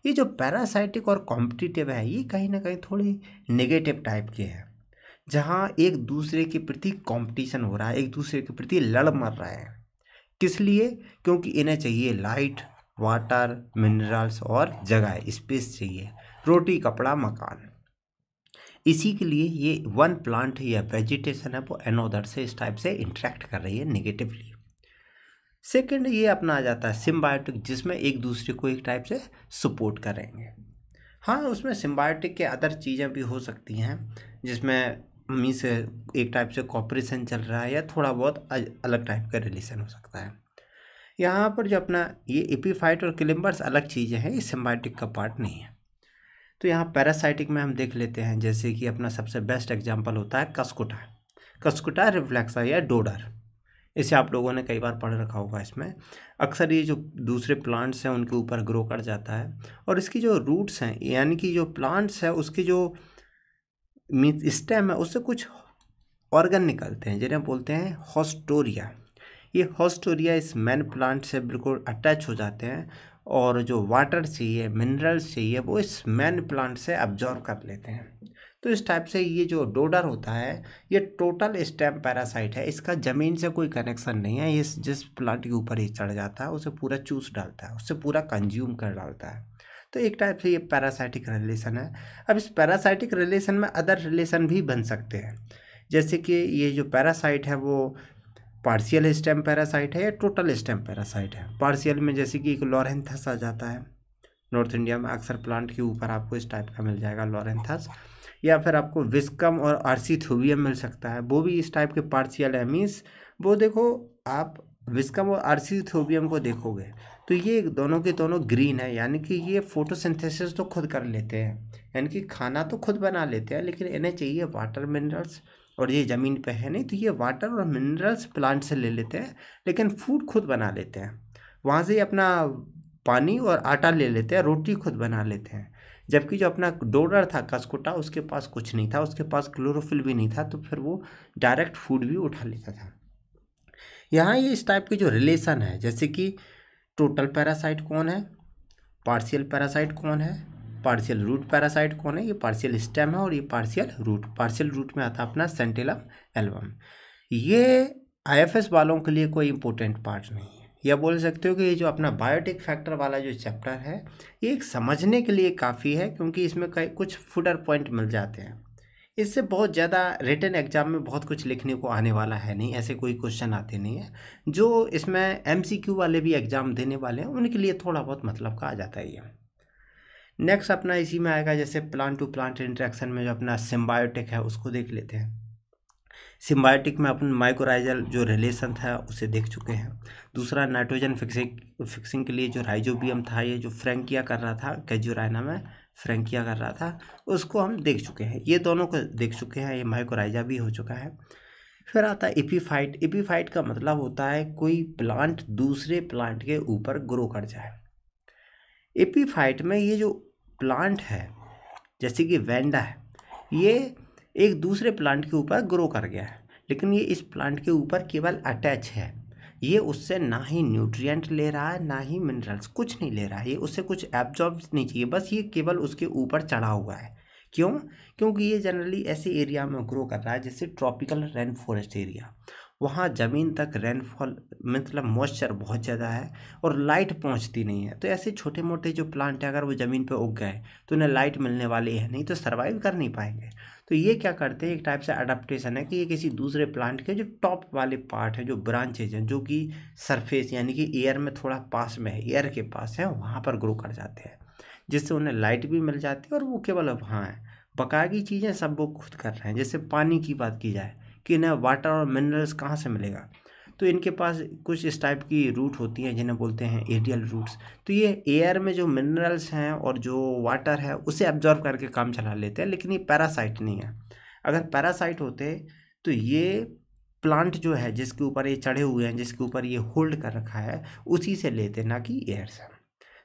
ये जो पैरासाइटिक और कॉम्पिटिटिव है ये कहीं ना कहीं थोड़ी नेगेटिव टाइप के हैं जहाँ एक दूसरे के प्रति कंपटीशन हो रहा है एक दूसरे के प्रति लड़ मर रहे हैं किस लिए क्योंकि इन्हें चाहिए लाइट वाटर मिनरल्स और जगह स्पेस चाहिए रोटी कपड़ा मकान इसी के लिए ये वन प्लांट या वेजिटेशन है वो एनोदर से इस टाइप से इंट्रैक्ट कर रही है नेगेटिवली सेकंड ये अपना आ जाता है सिम्बायोटिक जिसमें एक दूसरे को एक टाइप से सपोर्ट करेंगे हाँ उसमें सिम्बायोटिक के अदर चीज़ें भी हो सकती हैं जिसमें मीन्स एक टाइप से कॉपरेशन चल रहा है या थोड़ा बहुत अलग टाइप का रिलेशन हो सकता है यहाँ पर जो अपना ये एपीफाइट और क्लिम्बर्स अलग चीज़ें हैं ये सिम्बायोटिक का पार्ट नहीं है तो यहाँ पैरासाइटिक में हम देख लेते हैं जैसे कि अपना सबसे बेस्ट एग्जाम्पल होता है कस्कुटा कस्कुटा रिफ्लेक्सा या डोडर इसे आप लोगों ने कई बार पढ़ रखा होगा इसमें अक्सर ये जो दूसरे प्लांट्स हैं उनके ऊपर ग्रो कर जाता है और इसकी जो रूट्स हैं यानी कि जो प्लांट्स है उसकी जो मीन स्टेम है उससे कुछ ऑर्गन निकलते हैं जिन्हें बोलते हैं हॉस्टोरिया ये हॉस्टोरिया इस मैन प्लांट से बिल्कुल अटैच हो जाते हैं और जो वाटर चाहिए मिनरल्स चाहिए वो इस मैन प्लांट से अब्जॉर्व कर लेते हैं तो इस टाइप से ये जो डोडर होता है ये टोटल स्टेम पैरासाइट है इसका ज़मीन से कोई कनेक्शन नहीं है ये जिस प्लांट के ऊपर ये चढ़ जाता है उसे पूरा चूस डालता है उसे पूरा कंज्यूम कर डालता है तो एक टाइप से ये पैरासाइटिक रिलेशन है अब इस पैरासाइटिक रिलेशन में अदर रिलेशन भी बन सकते हैं जैसे कि ये जो पैरासाइट है वो पार्शियल स्टेम पैरासाइट है या टोटल स्टेम पैरासाइट है पार्शियल में जैसे कि एक लॉरेंथस आ जाता है नॉर्थ इंडिया में अक्सर प्लांट के ऊपर आपको इस टाइप का मिल जाएगा लॉरेंथस या फिर आपको विस्कम और आर्सीथोवियम मिल सकता है वो भी इस टाइप के पार्शियल है मीन्स वो देखो आप विस्कम और आर्सीथोवियम को देखोगे तो ये दोनों के दोनों ग्रीन है यानी कि ये फोटोसिंथेसिस तो खुद कर लेते हैं यानी कि खाना तो खुद बना लेते हैं लेकिन इन्हें चाहिए वाटर मिनरल्स और ये ज़मीन पे है नहीं तो ये वाटर और मिनरल्स प्लांट से ले लेते हैं लेकिन फूड खुद बना लेते हैं वहाँ से ही अपना पानी और आटा ले लेते हैं रोटी खुद बना लेते हैं जबकि जो अपना डोनर था कस्कोटा उसके पास कुछ नहीं था उसके पास क्लोरोफिल भी नहीं था तो फिर वो डायरेक्ट फूड भी उठा लेता था यहाँ ये इस टाइप के जो रिलेशन है जैसे कि टोटल पैरासाइट कौन है पार्शियल पैरासाइट कौन है पार्शियल रूट पैरासाइट कौन है ये पार्शियल स्टेम है और ये पार्शियल रूट पार्शियल रूट में आता अपना सेंटेलम एल्बम ये आईएफएस वालों के लिए कोई इंपॉर्टेंट पार्ट नहीं है या बोल सकते हो कि ये जो अपना बायोटिक फैक्टर वाला जो चैप्टर है ये एक समझने के लिए काफ़ी है क्योंकि इसमें कई कुछ फुटर पॉइंट मिल जाते हैं इससे बहुत ज़्यादा रिटर्न एग्ज़ाम में बहुत कुछ लिखने को आने वाला है नहीं ऐसे कोई क्वेश्चन आते नहीं है जो इसमें एम वाले भी एग्ज़ाम देने वाले हैं उनके लिए थोड़ा बहुत मतलब का आ जाता है ये नेक्स्ट अपना इसी में आएगा जैसे प्लांट टू प्लांट इंट्रैक्शन में जो अपना सिम्बायोटिक है उसको देख लेते हैं सिम्बायोटिक में अपन माइकोराइजल जो रिलेशन था उसे देख चुके हैं दूसरा नाइट्रोजन फिक्सिंग फिक्सिंग के लिए जो राइजोबियम था ये जो फ्रेंकिया कर रहा था कैजुराइना में फ्रेंकिया कर रहा था उसको हम देख चुके हैं ये दोनों को देख चुके हैं ये माइकोराइजा भी हो चुका है फिर आता है एपीफाइट एपीफाइट का मतलब होता है कोई प्लांट दूसरे प्लांट के ऊपर ग्रो कर जाए एपीफाइट में ये जो प्लांट है जैसे कि वेंडा है ये एक दूसरे प्लांट के ऊपर ग्रो कर गया है लेकिन ये इस प्लांट के ऊपर केवल अटैच है ये उससे ना ही न्यूट्रिएंट ले रहा है ना ही मिनरल्स कुछ नहीं ले रहा है ये उससे कुछ एब्जॉर्ब नहीं चाहिए बस ये केवल उसके ऊपर चढ़ा हुआ है क्यों क्योंकि ये जनरली ऐसे एरिया में ग्रो कर रहा है जैसे ट्रॉपिकल रेन फॉरेस्ट एरिया वहाँ ज़मीन तक रेनफॉल मतलब मॉइस्चर बहुत ज़्यादा है और लाइट पहुँचती नहीं है तो ऐसे छोटे मोटे जो प्लांट हैं अगर वो ज़मीन पर उग गए तो उन्हें लाइट मिलने वाली है नहीं तो सर्वाइव कर नहीं पाएंगे तो ये क्या करते हैं एक टाइप से अडाप्टेशन है कि ये किसी दूसरे प्लांट के जो टॉप वाले पार्ट है जो ब्रांचेज हैं जो कि सरफेस यानी कि एयर में थोड़ा पास में है एयर के पास है वहाँ पर ग्रो कर जाते हैं जिससे उन्हें लाइट भी मिल जाती है और वो केवल वहाँ हैं बकाया की चीज़ें सब वो खुद कर रहे हैं जैसे पानी की बात की जाए कि इन्हें वाटर और मिनरल्स कहाँ से मिलेगा तो इनके पास कुछ इस टाइप की रूट होती हैं जिन्हें बोलते हैं एरियल रूट्स तो ये एयर में जो मिनरल्स हैं और जो वाटर है उसे एब्जॉर्व करके काम चला लेते हैं लेकिन ये पैरासाइट नहीं है अगर पैरासाइट होते तो ये प्लांट जो है जिसके ऊपर ये चढ़े हुए हैं जिसके ऊपर ये होल्ड कर रखा है उसी से लेते ना कि एयर से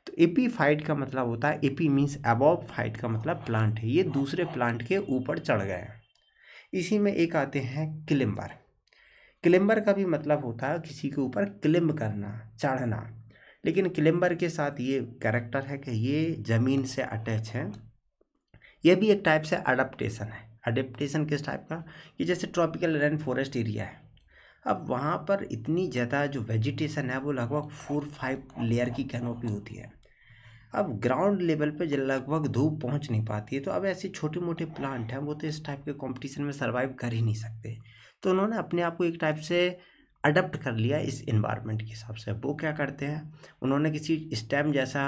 तो एपी फाइट का मतलब होता है एपी मीन्स अबॉव फाइट का मतलब प्लांट है ये दूसरे प्लांट के ऊपर चढ़ गए हैं इसी में एक आते हैं क्लिम्बर क्लिम्बर का भी मतलब होता है किसी के ऊपर क्लिम्ब करना चढ़ना लेकिन क्लिम्बर के साथ ये कैरेक्टर है कि ये ज़मीन से अटैच है ये भी एक टाइप से अडप्टेशन है अडेप्टेशन किस टाइप का कि जैसे ट्रॉपिकल रेन फॉरेस्ट एरिया है अब वहाँ पर इतनी ज़्यादा जो वेजिटेशन है वो लगभग फोर फाइव लेयर की कैनोपी होती है अब ग्राउंड लेवल पे लगभग धूप पहुंच नहीं पाती है तो अब ऐसे छोटे मोटे प्लांट हैं वो तो इस टाइप के कंपटीशन में सर्वाइव कर ही नहीं सकते तो उन्होंने अपने आप को एक टाइप से अडप्ट कर लिया इस इन्वायरमेंट के हिसाब से वो क्या करते हैं उन्होंने किसी स्टेम जैसा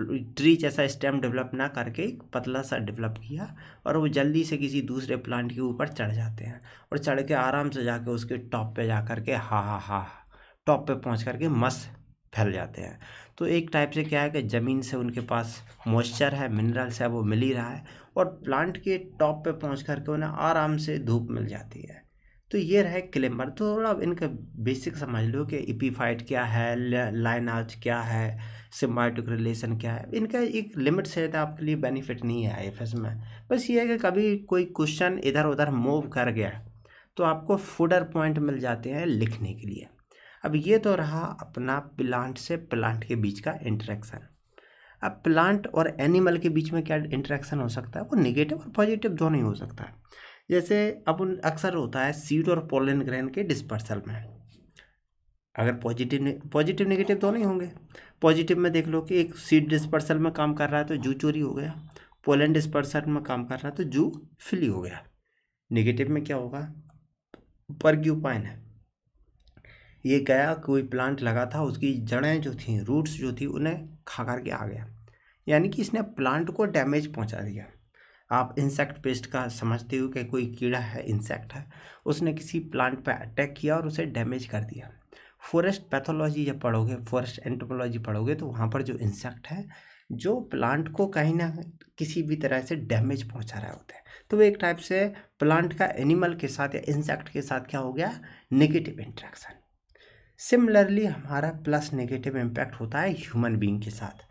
ट्री जैसा स्टेम डेवलप ना करके एक पतला सा डेवलप किया और वो जल्दी से किसी दूसरे प्लांट के ऊपर चढ़ जाते हैं और चढ़ के आराम से जाके उसके टॉप पे जा करके के हा हा हा टॉप पे पहुंच करके मस फैल जाते हैं तो एक टाइप से क्या है कि ज़मीन से उनके पास मॉइस्चर है मिनरल्स है वो मिल ही रहा है और प्लांट के टॉप पे पहुंच कर के उन्हें आराम से धूप मिल जाती है तो ये रहे क्लेम्बर तो थोड़ा इनका बेसिक समझ लो कि इपीफाइट क्या है लाइन आर्च क्या है सिम्बायोटिक रिलेशन क्या है इनका एक लिमिट से आपके लिए बेनिफिट नहीं है आई में बस ये है कि कभी कोई क्वेश्चन इधर उधर मूव कर गया तो आपको फूडर पॉइंट मिल जाते हैं लिखने के लिए अब ये तो रहा अपना प्लांट से प्लांट के बीच का इंटरेक्शन अब प्लांट और एनिमल के बीच में क्या इंटरेक्शन हो सकता है वो निगेटिव और पॉजिटिव दोनों ही हो सकता है जैसे अब अक्सर होता है सीड और पोलन ग्रहण के डिस्पर्सल में अगर पॉजिटिव पॉजिटिव नेगेटिव दोनों ही होंगे पॉजिटिव में देख लो कि एक सीड डिस्पर्सल में काम कर रहा है तो जू चोरी हो गया पोलन डिस्पर्सल में काम कर रहा है तो जू फिली हो गया नेगेटिव में क्या होगा परग्यूपाइन है ये गया कोई प्लांट लगा था उसकी जड़ें जो थी रूट्स जो थी उन्हें खा करके आ गया यानी कि इसने प्लांट को डैमेज पहुंचा दिया आप इंसेक्ट पेस्ट का समझते हो कि कोई कीड़ा है इंसेक्ट है उसने किसी प्लांट पर अटैक किया और उसे डैमेज कर दिया फॉरेस्ट पैथोलॉजी जब पढ़ोगे फॉरेस्ट एंट्रोपोलॉजी पढ़ोगे तो वहाँ पर जो इंसेक्ट है जो प्लांट को कहीं ना किसी भी तरह से डैमेज पहुंचा रहा होता है तो वो एक टाइप से प्लांट का एनिमल के साथ या इंसेक्ट के साथ क्या हो गया नेगेटिव इंट्रैक्शन सिमिलरली हमारा प्लस नेगेटिव इम्पैक्ट होता है ह्यूमन बींग के साथ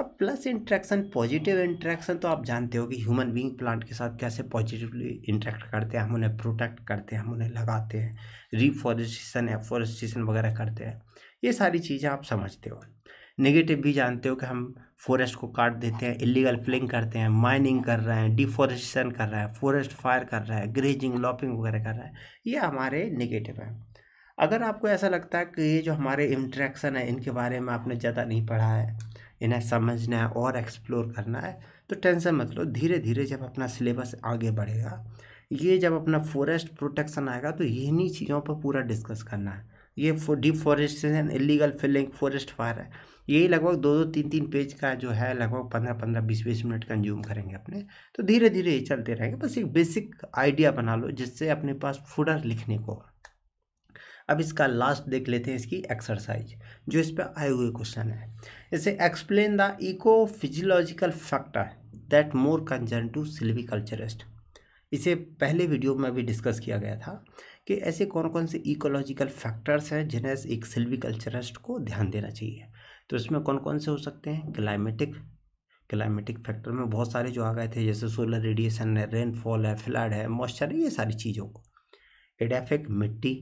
अब प्लस इंट्रैक्शन पॉजिटिव इंट्रैक्शन तो आप जानते हो कि ह्यूमन बींग प्लांट के साथ कैसे पॉजिटिवली इंट्रैक्ट करते हैं हम उन्हें प्रोटेक्ट करते हैं हम उन्हें लगाते हैं रिफॉरेस्टेशन एफॉरेस्टेशन वगैरह करते हैं ये सारी चीज़ें आप समझते हो नेगेटिव भी जानते हो कि हम फॉरेस्ट को काट देते हैं इलीगल प्लिंग करते हैं माइनिंग कर रहे हैं डिफॉरेस्टेशन कर रहे हैं फॉरेस्ट फायर कर रहे हैं ग्रेजिंग लॉपिंग वगैरह कर रहे हैं ये हमारे नेगेटिव हैं अगर आपको ऐसा लगता है कि ये जो हमारे इंट्रैक्शन है इनके बारे में आपने ज़्यादा नहीं पढ़ा है इन्हें समझना है और एक्सप्लोर करना है तो टेंशन मत लो धीरे धीरे जब अपना सिलेबस आगे बढ़ेगा ये जब अपना फॉरेस्ट प्रोटेक्शन आएगा तो इन्हीं चीज़ों पर पूरा डिस्कस करना है ये deforestation illegal felling forest fire है यही लगभग दो दो तीन तीन पेज का जो है लगभग पंद्रह पंद्रह बीस बीस मिनट कंज्यूम करेंगे अपने तो धीरे धीरे ये चलते रहेंगे बस एक बेसिक आइडिया बना लो जिससे अपने पास फूडर लिखने को अब इसका लास्ट देख लेते हैं इसकी एक्सरसाइज जो इस पर आए हुए क्वेश्चन है इसे explain the eco physiological factor that more concern to culturist इसे पहले वीडियो में भी डिस्कस किया गया था कि ऐसे कौन कौन से इकोलॉजिकल फैक्टर्स हैं जिन्हें एक कल्चरिस्ट को ध्यान देना चाहिए तो इसमें कौन कौन से हो सकते हैं क्लाइमेटिक क्लाइमेटिक फैक्टर में बहुत सारे जो आ गए थे जैसे सोलर रेडिएशन है रेनफॉल है फ्लड है मॉइस्चर है ये सारी चीज़ों को एडेफिक मिट्टी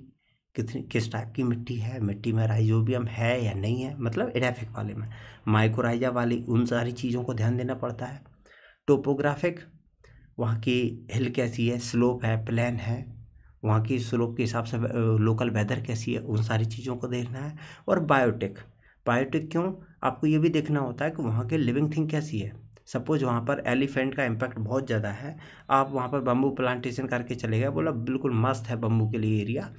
कितनी किस टाइप की मिट्टी है मिट्टी में राइजोबियम है या नहीं है मतलब एडेफिक वाले में माइक्रोराइजा वाली उन सारी चीज़ों को ध्यान देना पड़ता है टोपोग्राफिक वहाँ की हिल कैसी है स्लोप है प्लान है वहाँ की स्लोप के हिसाब से लोकल वेदर कैसी है उन सारी चीज़ों को देखना है और बायोटिक बायोटिक क्यों आपको ये भी देखना होता है कि वहाँ के लिविंग थिंग कैसी है सपोज वहाँ पर एलिफेंट का इम्पैक्ट बहुत ज़्यादा है आप वहाँ पर बम्बू प्लांटेशन करके चले गए बोला बिल्कुल मस्त है बम्बू के लिए एरिया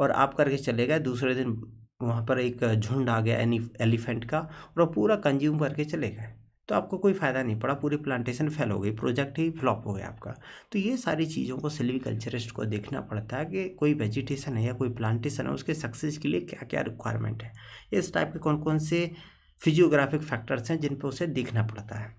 और आप करके चले गए दूसरे दिन वहाँ पर एक झुंड आ गया एलिफेंट का और पूरा कंज्यूम करके चले गए तो आपको कोई फ़ायदा नहीं पड़ा पूरी प्लांटेशन फेल हो गई प्रोजेक्ट ही फ्लॉप हो गया आपका तो ये सारी चीज़ों को सिल्वीकल्चरिस्ट को देखना पड़ता है कि कोई वेजिटेशन है या कोई प्लांटेशन है उसके सक्सेस के लिए क्या क्या रिक्वायरमेंट है इस टाइप के कौन कौन से फिजियोग्राफिक फैक्टर्स हैं जिन पर उसे देखना पड़ता है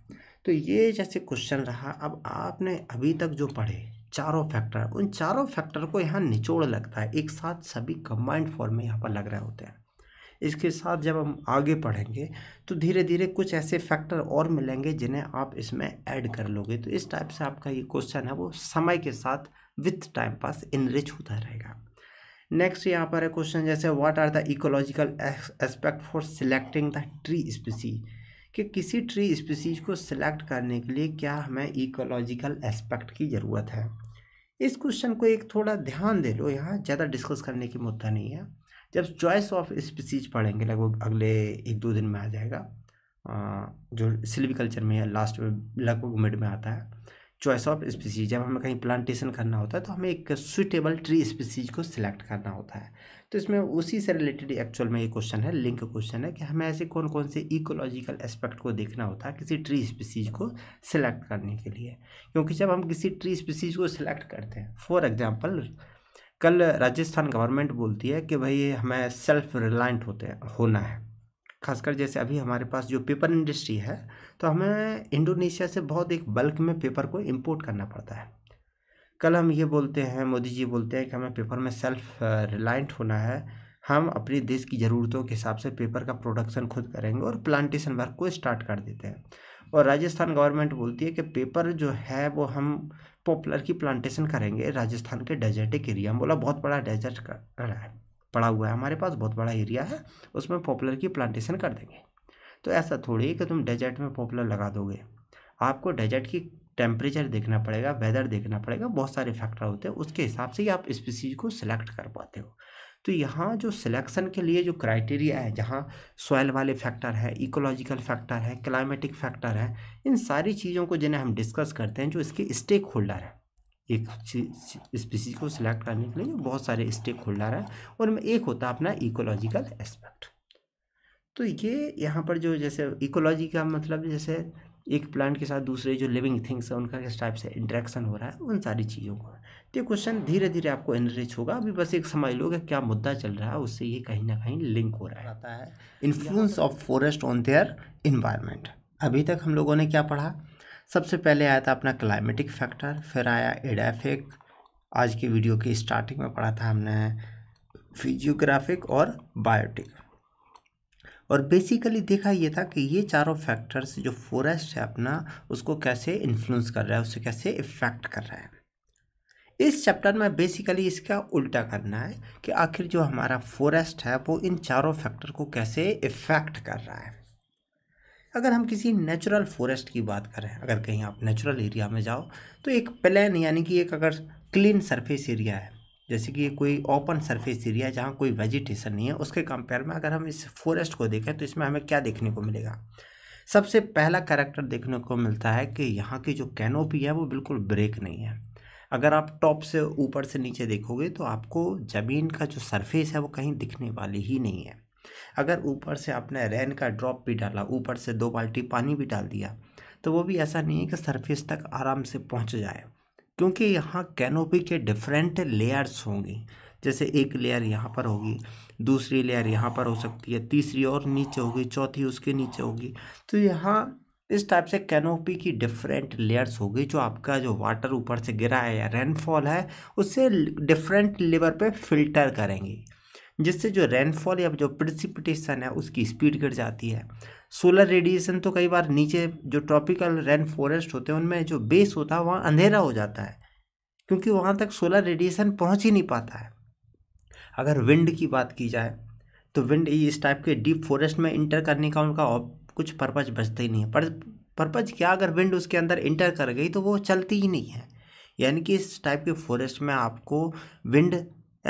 तो ये जैसे क्वेश्चन रहा अब आपने अभी तक जो पढ़े चारों फैक्टर उन चारों फैक्टर को यहाँ निचोड़ लगता है एक साथ सभी कंबाइंड फॉर्म में यहाँ पर लग रहे होते हैं इसके साथ जब हम आगे पढ़ेंगे तो धीरे धीरे कुछ ऐसे फैक्टर और मिलेंगे जिन्हें आप इसमें ऐड कर लोगे तो इस टाइप से आपका ये क्वेश्चन है वो समय के साथ विथ टाइम पास इनरिच होता रहेगा नेक्स्ट यहाँ पर है क्वेश्चन जैसे what are the ecological aspect for selecting the tree species कि किसी ट्री स्पीसीज को सिलेक्ट करने के लिए क्या हमें इकोलॉजिकल एस्पेक्ट की ज़रूरत है इस क्वेश्चन को एक थोड़ा ध्यान दे लो यहाँ ज़्यादा डिस्कस करने की मुद्दा नहीं है जब चॉइस ऑफ स्पीसीज पढ़ेंगे लगभग अगले एक दो दिन में आ जाएगा जो सिल्विकल्चर में है लास्ट में लगभग मिड में आता है चॉइस ऑफ स्पीसीज जब हमें कहीं प्लांटेशन करना होता है तो हमें एक सुइटेबल ट्री स्पीसीज को सिलेक्ट करना होता है तो इसमें उसी से रिलेटेड एक्चुअल में ये क्वेश्चन है लिंक क्वेश्चन है कि हमें ऐसे कौन कौन से इकोलॉजिकल एस्पेक्ट को देखना होता है किसी ट्री स्पीसीज को सिलेक्ट करने के लिए क्योंकि जब हम किसी ट्री स्पीसीज को सिलेक्ट करते हैं फॉर एग्जाम्पल कल राजस्थान गवर्नमेंट बोलती है कि भाई हमें सेल्फ रिलायंट होते होना है खासकर जैसे अभी हमारे पास जो पेपर इंडस्ट्री है तो हमें इंडोनेशिया से बहुत एक बल्क में पेपर को इम्पोर्ट करना पड़ता है कल हम ये बोलते हैं मोदी जी बोलते हैं कि हमें पेपर में सेल्फ रिलायंट होना है हम अपने देश की ज़रूरतों के हिसाब से पेपर का प्रोडक्शन खुद करेंगे और प्लांटेशन वर्क को स्टार्ट कर देते हैं और राजस्थान गवर्नमेंट बोलती है कि पेपर जो है वो हम पॉपुलर की प्लांटेशन करेंगे राजस्थान के डेजर्टिक एरिया बोला बहुत बड़ा डेजर्ट कर रहा है पड़ा हुआ है हमारे पास बहुत बड़ा एरिया है उसमें पॉपुलर की प्लांटेशन कर देंगे तो ऐसा थोड़ी कि तुम डेजर्ट में पॉपुलर लगा दोगे आपको डेजर्ट की टेम्परेचर देखना पड़ेगा वेदर देखना पड़ेगा बहुत सारे फैक्टर होते हैं उसके हिसाब से ही आप स्पीसीज को सिलेक्ट कर पाते हो तो यहाँ जो सिलेक्शन के लिए जो क्राइटेरिया है जहाँ सॉयल वाले फैक्टर है इकोलॉजिकल फैक्टर है क्लाइमेटिक फैक्टर है इन सारी चीज़ों को जिन्हें हम डिस्कस करते हैं जो इसके स्टेक होल्डर हैं एक स्पीसीज को सिलेक्ट करने के लिए बहुत सारे स्टेक होल्डर हैं उनमें एक होता है अपना इकोलॉजिकल एस्पेक्ट तो ये यहाँ पर जो जैसे इकोलॉजी का मतलब जैसे एक प्लांट के साथ दूसरे जो लिविंग थिंग्स हैं उनका किस टाइप से इंट्रैक्शन हो रहा है उन सारी चीज़ों को तो ये क्वेश्चन धीरे धीरे आपको एनरिच होगा अभी बस एक समझ लो कि क्या मुद्दा चल रहा है उससे ये कहीं ना कहीं लिंक हो रहा है influence of forest on their environment अभी तक हम लोगों ने क्या पढ़ा सबसे पहले आया था अपना क्लाइमेटिक फैक्टर फिर आया एडाफिक आज की वीडियो की स्टार्टिंग में पढ़ा था हमने फिजियोग्राफिक और बायोटिक और बेसिकली देखा ये था कि ये चारों फैक्टर्स जो फॉरेस्ट है अपना उसको कैसे इन्फ्लुएंस कर रहा है उसे कैसे इफ़ेक्ट कर रहा है इस चैप्टर में बेसिकली इसका उल्टा करना है कि आखिर जो हमारा फॉरेस्ट है वो इन चारों फैक्टर को कैसे इफ़ेक्ट कर रहा है अगर हम किसी नेचुरल फॉरेस्ट की बात करें अगर कहीं आप नेचुरल एरिया में जाओ तो एक प्लान यानी कि एक अगर क्लीन सरफेस एरिया है जैसे कि कोई ओपन सरफेस एरिया है जहाँ कोई वेजिटेशन नहीं है उसके कंपेयर में अगर हम इस फॉरेस्ट को देखें तो इसमें हमें क्या देखने को मिलेगा सबसे पहला करेक्टर देखने को मिलता है कि यहाँ की जो कैनोपी है वो बिल्कुल ब्रेक नहीं है अगर आप टॉप से ऊपर से नीचे देखोगे तो आपको ज़मीन का जो सरफेस है वो कहीं दिखने वाली ही नहीं है अगर ऊपर से आपने रैन का ड्रॉप भी डाला ऊपर से दो बाल्टी पानी भी डाल दिया तो वो भी ऐसा नहीं है कि सरफेस तक आराम से पहुँच जाए क्योंकि यहाँ कैनोपी के डिफरेंट लेयर्स होंगे जैसे एक लेयर यहाँ पर होगी दूसरी लेयर यहाँ पर हो सकती है तीसरी और नीचे होगी चौथी उसके नीचे होगी तो यहाँ इस टाइप से कैनोपी की डिफरेंट लेयर्स होगी जो आपका जो वाटर ऊपर से गिरा है या रेनफॉल है उससे डिफरेंट लेवल पे फिल्टर करेंगी जिससे जो रेनफॉल या जो प्रिसिपिटेशन है उसकी स्पीड गिर जाती है सोलर रेडिएशन तो कई बार नीचे जो ट्रॉपिकल रेन फॉरेस्ट होते हैं उनमें जो बेस होता है वहाँ अंधेरा हो जाता है क्योंकि वहाँ तक सोलर रेडिएशन पहुँच ही नहीं पाता है अगर विंड की बात की जाए तो विंड इस टाइप के डीप फॉरेस्ट में इंटर करने का उनका कुछ पर्पज़ बचता ही नहीं है पर पर्पज़ क्या अगर विंड उसके अंदर इंटर कर गई तो वो चलती ही नहीं है यानी कि इस टाइप के फॉरेस्ट में आपको विंड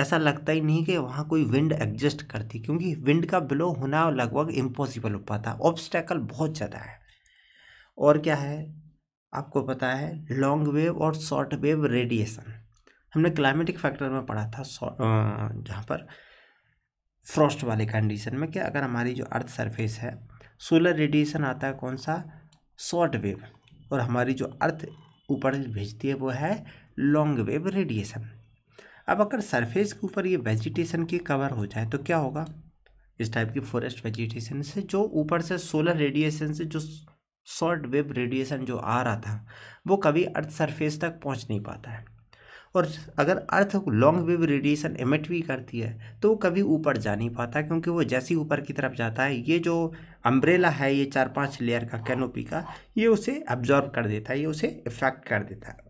ऐसा लगता ही नहीं कि वहाँ कोई विंड एग्जिस्ट करती क्योंकि विंड का ब्लो होना लगभग इम्पॉसिबल हो पाता ऑब्स्टेकल बहुत ज़्यादा है और क्या है आपको पता है लॉन्ग वेव और शॉर्ट वेव रेडिएशन हमने क्लाइमेटिक फैक्टर में पढ़ा था जहाँ पर फ्रॉस्ट वाले कंडीशन में कि अगर हमारी जो अर्थ सरफेस है सोलर रेडिएशन आता है कौन सा शॉर्ट वेव और हमारी जो अर्थ ऊपर भेजती है वो है लॉन्ग वेव रेडिएशन अब अगर सरफेस के ऊपर ये वेजिटेशन के कवर हो जाए तो क्या होगा इस टाइप की फॉरेस्ट वेजिटेशन से जो ऊपर से सोलर रेडिएशन से जो शॉर्ट वेव रेडिएशन जो आ रहा था वो कभी अर्थ सरफेस तक पहुंच नहीं पाता है और अगर earth long wave radiation emit भी करती है तो वो कभी ऊपर जा नहीं पाता क्योंकि वो जैसे ही ऊपर की तरफ जाता है ये जो अम्ब्रेला है ये चार पांच लेयर का कैनोपी का ये उसे अब्जॉर्ब कर देता है ये उसे इफेक्ट कर देता है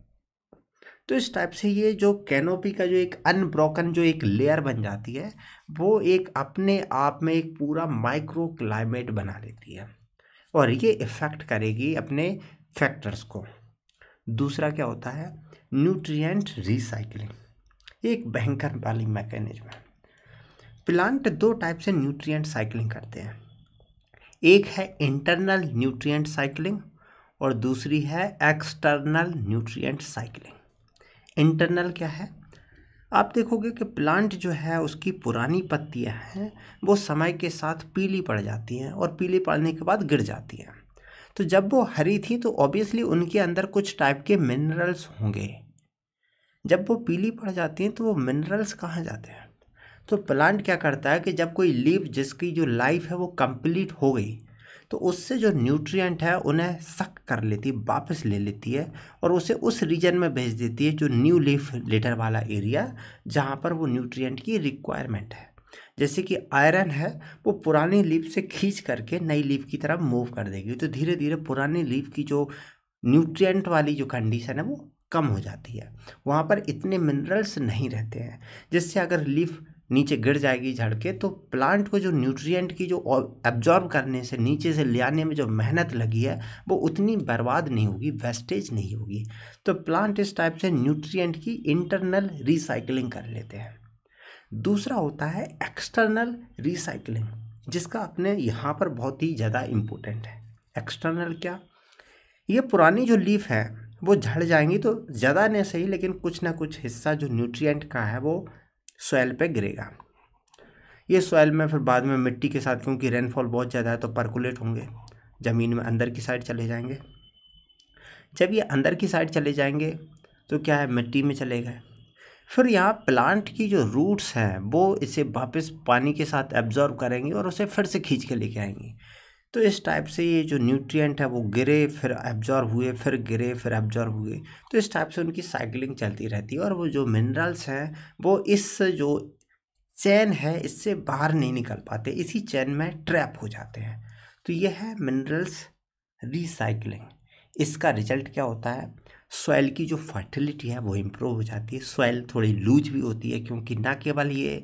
तो इस टाइप से ये जो कैनोपी का जो एक अनब्रोकन जो एक लेयर बन जाती है वो एक अपने आप में एक पूरा माइक्रो क्लाइमेट बना लेती है और ये इफ़ेक्ट करेगी अपने फैक्टर्स को दूसरा क्या होता है न्यूट्रिएंट रिसाइकलिंग एक भयंकर वाली मैकेनिज्म है प्लांट दो टाइप से न्यूट्रिएंट साइकिलिंग करते हैं एक है इंटरनल न्यूट्रिएंट साइकिलिंग और दूसरी है एक्सटर्नल न्यूट्रिएंट साइकिलिंग इंटरनल क्या है आप देखोगे कि प्लांट जो है उसकी पुरानी पत्तियां हैं वो समय के साथ पीली पड़ जाती हैं और पीली पड़ने के बाद गिर जाती हैं तो जब वो हरी थी तो ऑब्वियसली उनके अंदर कुछ टाइप के मिनरल्स होंगे जब वो पीली पड़ जाती हैं तो वो मिनरल्स कहाँ जाते हैं तो प्लांट क्या करता है कि जब कोई लीव जिसकी जो लाइफ है वो कंप्लीट हो गई तो उससे जो न्यूट्रिएंट है उन्हें सक कर लेती है वापस ले लेती है और उसे उस रीजन में भेज देती है जो न्यू लीफ लेटर वाला एरिया जहाँ पर वो न्यूट्रिएंट की रिक्वायरमेंट है जैसे कि आयरन है वो पुरानी लीफ से खींच करके नई लीफ की तरफ मूव कर देगी तो धीरे धीरे पुरानी लीफ की जो न्यूट्रिएंट वाली जो कंडीशन है वो कम हो जाती है वहाँ पर इतने मिनरल्स नहीं रहते हैं जिससे अगर लीफ नीचे गिर जाएगी झड़ के तो प्लांट को जो न्यूट्रिएंट की जो एब्जॉर्ब करने से नीचे से ले आने में जो मेहनत लगी है वो उतनी बर्बाद नहीं होगी वेस्टेज नहीं होगी तो प्लांट इस टाइप से न्यूट्रिएंट की इंटरनल रिसाइकलिंग कर लेते हैं दूसरा होता है एक्सटर्नल रिसाइकलिंग जिसका अपने यहाँ पर बहुत ही ज़्यादा इम्पोर्टेंट है एक्सटर्नल क्या ये पुरानी जो लीफ है वो झड़ जाएंगी तो ज़्यादा नहीं सही लेकिन कुछ ना कुछ हिस्सा जो न्यूट्रिएंट का है वो सॉयल पे गिरेगा ये सॉयल में फिर बाद में मिट्टी के साथ क्योंकि रेनफॉल बहुत ज़्यादा है तो परकुलेट होंगे ज़मीन में अंदर की साइड चले जाएंगे जब ये अंदर की साइड चले जाएंगे तो क्या है मिट्टी में चले गए फिर यहाँ प्लांट की जो रूट्स हैं वो इसे वापस पानी के साथ एब्जॉर्ब करेंगी और उसे फिर से खींच के लेके आएंगी तो इस टाइप से ये जो न्यूट्रिएंट है वो गिरे फिर एब्जॉर्ब हुए फिर गिरे फिर एब्जॉर्ब हुए तो इस टाइप से उनकी साइकिलिंग चलती रहती है और वो जो मिनरल्स हैं वो इस जो चैन है इससे बाहर नहीं निकल पाते इसी चैन में ट्रैप हो जाते हैं तो ये है मिनरल्स रिसाइकलिंग इसका रिजल्ट क्या होता है सॉइल की जो फर्टिलिटी है वो इम्प्रूव हो जाती है सॉइल थोड़ी लूज भी होती है क्योंकि ना केवल ये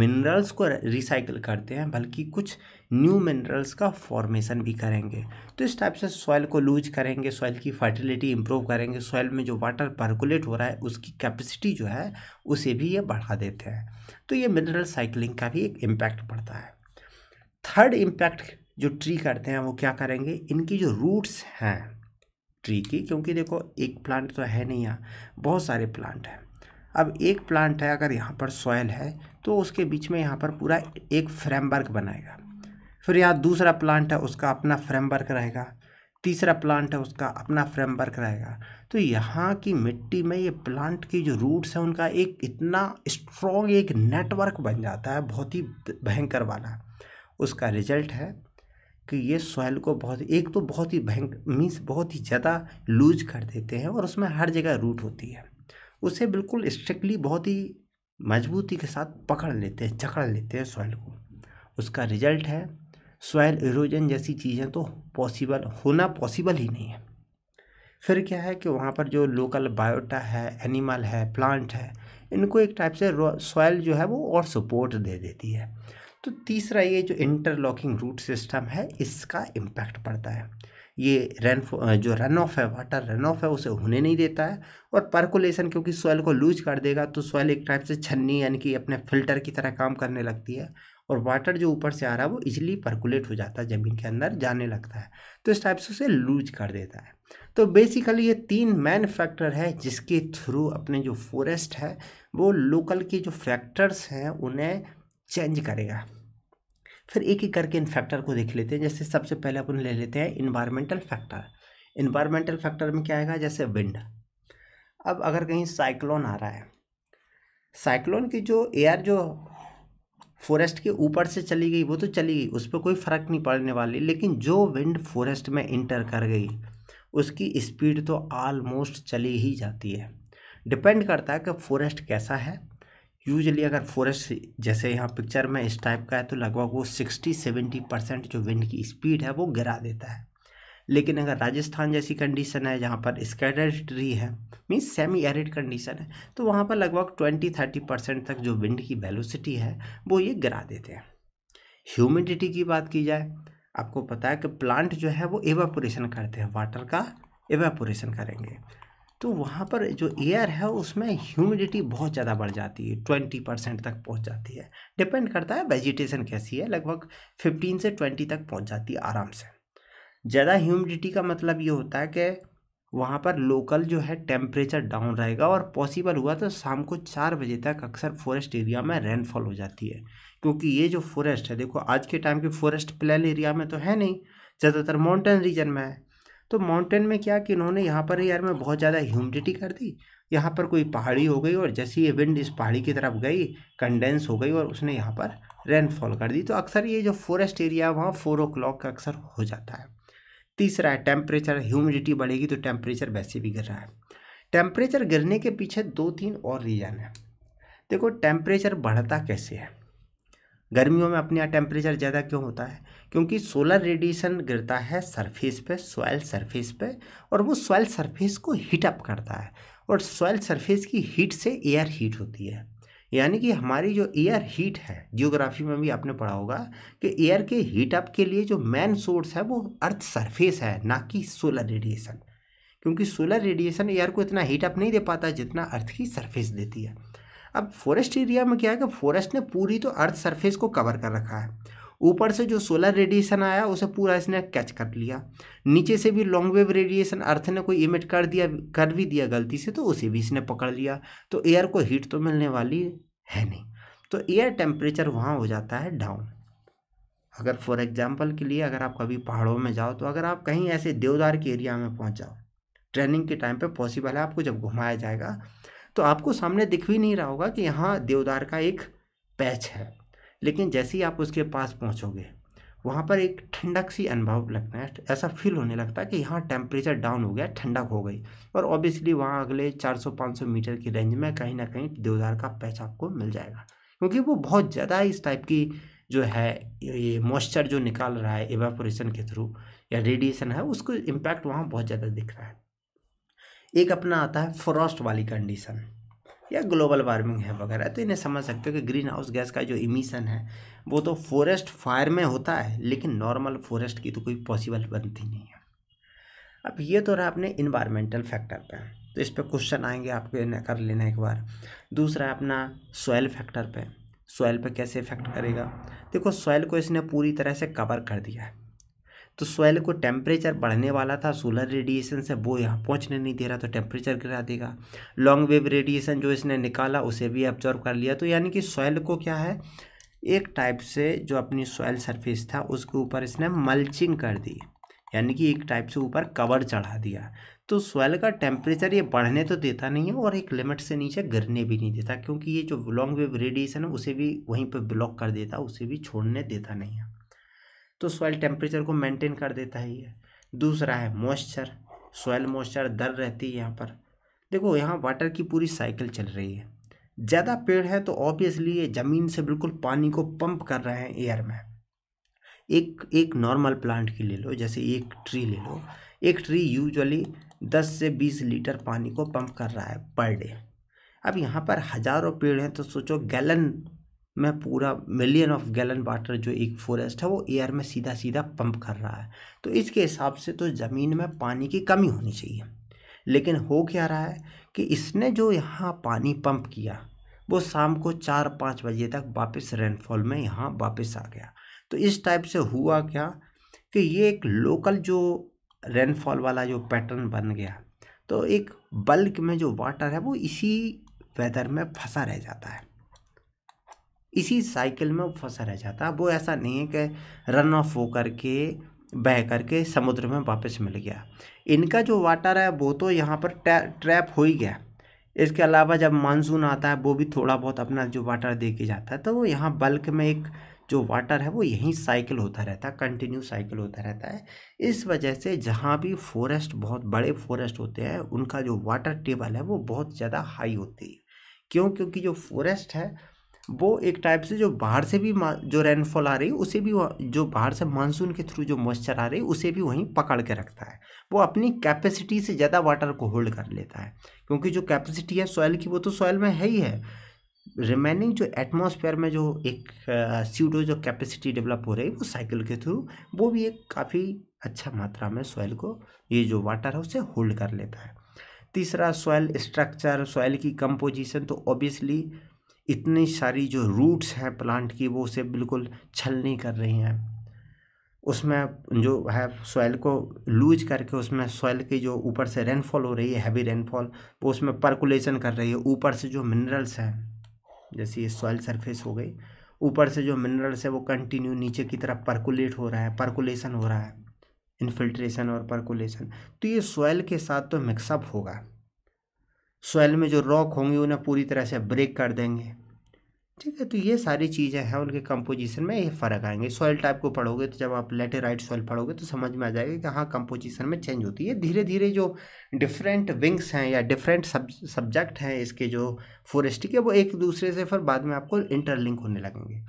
मिनरल्स को रिसाइकिल करते हैं बल्कि कुछ न्यू मिनरल्स का फॉर्मेशन भी करेंगे तो इस टाइप से सॉइल को लूज करेंगे सॉइल की फर्टिलिटी इंप्रूव करेंगे सॉइल में जो वाटर परकुलेट हो रहा है उसकी कैपेसिटी जो है उसे भी ये बढ़ा देते हैं तो ये मिनरल साइकिलिंग का भी एक इम्पैक्ट पड़ता है थर्ड इम्पैक्ट जो ट्री करते हैं वो क्या करेंगे इनकी जो रूट्स हैं ट्री की क्योंकि देखो एक प्लांट तो है नहीं यहाँ बहुत सारे प्लांट हैं अब एक प्लांट है अगर यहाँ पर सॉयल है तो उसके बीच में यहाँ पर पूरा एक फ्रेमवर्क बनाएगा फिर यहाँ दूसरा प्लांट है उसका अपना फ्रेमवर्क रहेगा तीसरा प्लांट है उसका अपना फ्रेमवर्क रहेगा तो यहाँ की मिट्टी में ये प्लांट की जो रूट्स हैं उनका एक इतना स्ट्रॉन्ग एक नेटवर्क बन जाता है बहुत ही भयंकर वाला उसका रिजल्ट है कि ये सॉइल को बहुत एक तो बहुत ही भयंकर मीन्स बहुत ही ज़्यादा लूज कर देते हैं और उसमें हर जगह रूट होती है उसे बिल्कुल स्ट्रिक्टली बहुत ही मजबूती के साथ पकड़ लेते हैं जकड़ लेते हैं सॉइल को उसका रिजल्ट है सॉयल इरोजन जैसी चीज़ें तो पॉसिबल होना पॉसिबल ही नहीं है फिर क्या है कि वहाँ पर जो लोकल बायोटा है एनिमल है प्लांट है इनको एक टाइप से सॉयल जो है वो और सपोर्ट दे देती है तो तीसरा ये जो इंटरलॉकिंग रूट सिस्टम है इसका इम्पैक्ट पड़ता है ये रन जो रन ऑफ है वाटर रन ऑफ है उसे होने नहीं देता है और परकुलेशन क्योंकि सॉयल को लूज कर देगा तो सॉयल एक टाइप से छन्नी यानी कि अपने फिल्टर की तरह काम करने लगती है और वाटर जो ऊपर से आ रहा है वो इजिली परकुलेट हो जाता है ज़मीन के अंदर जाने लगता है तो इस टाइप से उसे लूज कर देता है तो बेसिकली ये तीन मैन फैक्टर है जिसके थ्रू अपने जो फॉरेस्ट है वो लोकल के जो फैक्टर्स हैं उन्हें चेंज करेगा फिर एक एक करके इन फैक्टर को देख लेते हैं जैसे सबसे पहले अपन ले लेते हैं इन्वायरमेंटल फैक्टर इन्वायरमेंटल फैक्टर में क्या आएगा जैसे विंड अब अगर कहीं साइक्लोन आ रहा है साइक्लोन की जो एयर जो फॉरेस्ट के ऊपर से चली गई वो तो चली गई उस पर कोई फ़र्क नहीं पड़ने वाली लेकिन जो विंड फॉरेस्ट में इंटर कर गई उसकी स्पीड तो आलमोस्ट चली ही जाती है डिपेंड करता है कि फॉरेस्ट कैसा है यूजली अगर फॉरेस्ट जैसे यहाँ पिक्चर में इस टाइप का है तो लगभग वो सिक्सटी सेवेंटी परसेंट जो विंड की स्पीड है वो गिरा देता है लेकिन अगर राजस्थान जैसी कंडीशन है जहाँ पर स्कैडर ट्री है मीन्स सेमी एरिड कंडीशन है तो वहाँ पर लगभग ट्वेंटी थर्टी परसेंट तक जो विंड की वेलोसिटी है वो ये गिरा देते हैं ह्यूमिडिटी की बात की जाए आपको पता है कि प्लांट जो है वो एवेपोरेशन करते हैं वाटर का एवेपोरेशन करेंगे तो वहाँ पर जो एयर है उसमें ह्यूमिडिटी बहुत ज़्यादा बढ़ जाती है ट्वेंटी परसेंट तक पहुँच जाती है डिपेंड करता है वेजिटेशन कैसी है लगभग फिफ्टीन से ट्वेंटी तक पहुँच जाती है आराम से ज़्यादा ह्यूमिडिटी का मतलब ये होता है कि वहाँ पर लोकल जो है टेम्परेचर डाउन रहेगा और पॉसिबल हुआ तो शाम को चार बजे तक अक्सर फॉरेस्ट एरिया में रेनफॉल हो जाती है क्योंकि ये जो फॉरेस्ट है देखो आज के टाइम के फॉरेस्ट प्लान एरिया में तो है नहीं ज़्यादातर माउंटेन रीजन में है तो माउंटेन में क्या कि इन्होंने यहाँ पर यार में बहुत ज़्यादा ह्यूमिडिटी कर दी यहाँ पर कोई पहाड़ी हो गई और जैसे ये विंड इस पहाड़ी की तरफ गई कंडेंस हो गई और उसने यहाँ पर रेनफॉल कर दी तो अक्सर ये जो फॉरेस्ट एरिया है वहाँ फोर ओ क्लॉक का अक्सर हो जाता है तीसरा है टेम्परेचर ह्यूमिडिटी बढ़ेगी तो टेम्परेचर वैसे भी गिर रहा है टेम्परेचर गिरने के पीछे दो तीन और रीज़न है देखो टेम्परेचर बढ़ता कैसे है गर्मियों में अपने यहाँ टेम्परेचर ज़्यादा क्यों होता है क्योंकि सोलर रेडिएशन गिरता है सरफेस पे सॉयल सरफेस पे और वो सॉयल सरफेस को हीट अप करता है और सॉयल सरफेस की हीट से एयर हीट होती है यानी कि हमारी जो एयर हीट है जियोग्राफी में भी आपने पढ़ा होगा कि एयर के हीट अप के लिए जो मेन सोर्स है वो अर्थ सरफेस है ना कि सोलर रेडिएशन क्योंकि सोलर रेडिएशन एयर को इतना हीट अप नहीं दे पाता जितना अर्थ की सरफेस देती है अब फॉरेस्ट एरिया में क्या है कि फॉरेस्ट ने पूरी तो अर्थ सरफेस को कवर कर रखा है ऊपर से जो सोलर रेडिएशन आया उसे पूरा इसने कैच कर लिया नीचे से भी लॉन्ग वेव रेडिएशन अर्थ ने कोई इमिट कर दिया कर भी दिया गलती से तो उसे भी इसने पकड़ लिया तो एयर को हीट तो मिलने वाली है नहीं तो एयर टेम्परेचर वहाँ हो जाता है डाउन अगर फॉर एग्ज़ाम्पल के लिए अगर आप कभी पहाड़ों में जाओ तो अगर आप कहीं ऐसे देवदार के एरिया में पहुँच जाओ ट्रेनिंग के टाइम पे पॉसिबल है आपको जब घुमाया जाएगा तो आपको सामने दिख भी नहीं रहा होगा कि यहाँ देवदार का एक पैच है लेकिन जैसे ही आप उसके पास पहुँचोगे वहाँ पर एक ठंडक सी अनुभव लगता है ऐसा फील होने लगता है कि यहाँ टेम्परेचर डाउन हो गया ठंडक हो गई और ऑब्वियसली वहाँ अगले 400-500 मीटर की रेंज में कहीं ना कहीं देवदार का पैच आपको मिल जाएगा क्योंकि वो बहुत ज़्यादा इस टाइप की जो है ये मॉइस्चर जो निकाल रहा है एवेपोरेशन के थ्रू या रेडिएशन है उसको इम्पैक्ट वहाँ बहुत ज़्यादा दिख रहा है एक अपना आता है फ्रॉस्ट वाली कंडीशन या ग्लोबल वार्मिंग है वगैरह तो इन्हें समझ सकते हो कि ग्रीन हाउस गैस का जो इमिशन है वो तो फॉरेस्ट फायर में होता है लेकिन नॉर्मल फॉरेस्ट की तो कोई पॉसिबल बनती नहीं है अब ये तो रहा अपने इन्वायरमेंटल फैक्टर पे तो इस पर क्वेश्चन आएंगे आपके कर लेना एक बार दूसरा अपना सोयल फैक्टर पे सोयल पे कैसे इफेक्ट करेगा देखो सॉयल को इसने पूरी तरह से कवर कर दिया है तो सॉइल को टेम्परेचर बढ़ने वाला था सोलर रेडिएशन से वो यहाँ पहुँचने नहीं दे रहा तो टेम्परेचर गिरा देगा लॉन्ग वेव रेडिएशन जो इसने निकाला उसे भी ऑब्जॉर्व कर लिया तो यानी कि सॉइल को क्या है एक टाइप से जो अपनी सॉइल सरफेस था उसके ऊपर इसने मल्चिंग कर दी यानी कि एक टाइप से ऊपर कवर चढ़ा दिया तो सॉइल का टेम्परेचर ये बढ़ने तो देता नहीं है और एक लिमिट से नीचे गिरने भी नहीं देता क्योंकि ये जो लॉन्ग वेव रेडिएशन है उसे भी वहीं पर ब्लॉक कर देता उसे भी छोड़ने देता नहीं है तो सॉइल टेम्परेचर को मेंटेन कर देता है ये दूसरा है मॉइस्चर सॉइल मॉइस्चर दर रहती है यहाँ पर देखो यहाँ वाटर की पूरी साइकिल चल रही है ज़्यादा पेड़ है तो ऑब्वियसली ये ज़मीन से बिल्कुल पानी को पंप कर रहे हैं एयर में एक एक नॉर्मल प्लांट की ले लो जैसे एक ट्री ले लो एक ट्री यूजुअली दस से बीस लीटर पानी को पंप कर रहा है पर डे अब यहाँ पर हज़ारों पेड़ हैं तो सोचो गैलन में पूरा मिलियन ऑफ गैलन वाटर जो एक फॉरेस्ट है वो एयर में सीधा सीधा पंप कर रहा है तो इसके हिसाब से तो ज़मीन में पानी की कमी होनी चाहिए लेकिन हो क्या रहा है कि इसने जो यहाँ पानी पंप किया वो शाम को चार पाँच बजे तक वापस रेनफॉल में यहाँ वापस आ गया तो इस टाइप से हुआ क्या कि ये एक लोकल जो रेनफॉल वाला जो पैटर्न बन गया तो एक बल्क में जो वाटर है वो इसी वेदर में फंसा रह जाता है इसी साइकिल में फंसा रह जाता वो ऐसा नहीं है कि रन ऑफ हो करके बह करके समुद्र में वापस मिल गया इनका जो वाटर है वो तो यहाँ पर ट्रैप हो ही गया इसके अलावा जब मानसून आता है वो भी थोड़ा बहुत अपना जो वाटर दे के जाता है तो वो यहाँ बल्क में एक जो वाटर है वो यहीं साइकिल होता रहता है कंटिन्यू साइकिल होता रहता है इस वजह से जहाँ भी फॉरेस्ट बहुत बड़े फॉरेस्ट होते हैं उनका जो वाटर टेबल है वो बहुत ज़्यादा हाई होती है क्यों क्योंकि जो फॉरेस्ट है वो एक टाइप से जो बाहर से भी जो रेनफॉल आ रही है उसे भी जो बाहर से मानसून के थ्रू जो मॉइस्चर आ रही है उसे भी वहीं पकड़ के रखता है वो अपनी कैपेसिटी से ज़्यादा वाटर को होल्ड कर लेता है क्योंकि जो कैपेसिटी है सॉयल की वो तो सॉयल में है ही है रिमेनिंग जो एटमोसफेयर में जो एक सीडो जो कैपेसिटी डेवलप हो रही है वो साइकिल के थ्रू वो भी एक काफ़ी अच्छा मात्रा में सॉइल को ये जो वाटर है उसे होल्ड कर लेता है तीसरा सॉइल स्ट्रक्चर सॉइल की कंपोजिशन तो ऑब्वियसली इतनी सारी जो रूट्स हैं प्लांट की वो उसे बिल्कुल छल नहीं कर रही हैं उसमें जो है सॉइल को लूज करके उसमें सॉइल की जो ऊपर से रेनफॉल हो रही है हैवी रेनफॉल वो उसमें परकुलेशन कर रही है ऊपर से जो मिनरल्स हैं जैसे ये सॉइल सरफेस हो गई ऊपर से जो मिनरल्स है वो कंटिन्यू नीचे की तरफ परकुलेट हो रहा है परकुलेशन हो रहा है इनफिल्ट्रेशन और परकुलेशन तो ये सॉइल के साथ तो मिक्सअप होगा सोयल में जो रॉक होंगे उन्हें पूरी तरह से ब्रेक कर देंगे ठीक है तो ये सारी चीज़ें हैं उनके कंपोजिशन में ये फ़र्क आएंगे सॉइल टाइप को पढ़ोगे तो जब आप राइट सॉइल पढ़ोगे तो समझ में आ जाएगा कि हाँ कंपोजिशन में चेंज होती है धीरे धीरे जो डिफरेंट विंग्स हैं या डिफरेंट सब सब्जेक्ट हैं इसके जो फॉरेस्ट के वो एक दूसरे से फिर बाद में आपको इंटरलिंक होने लगेंगे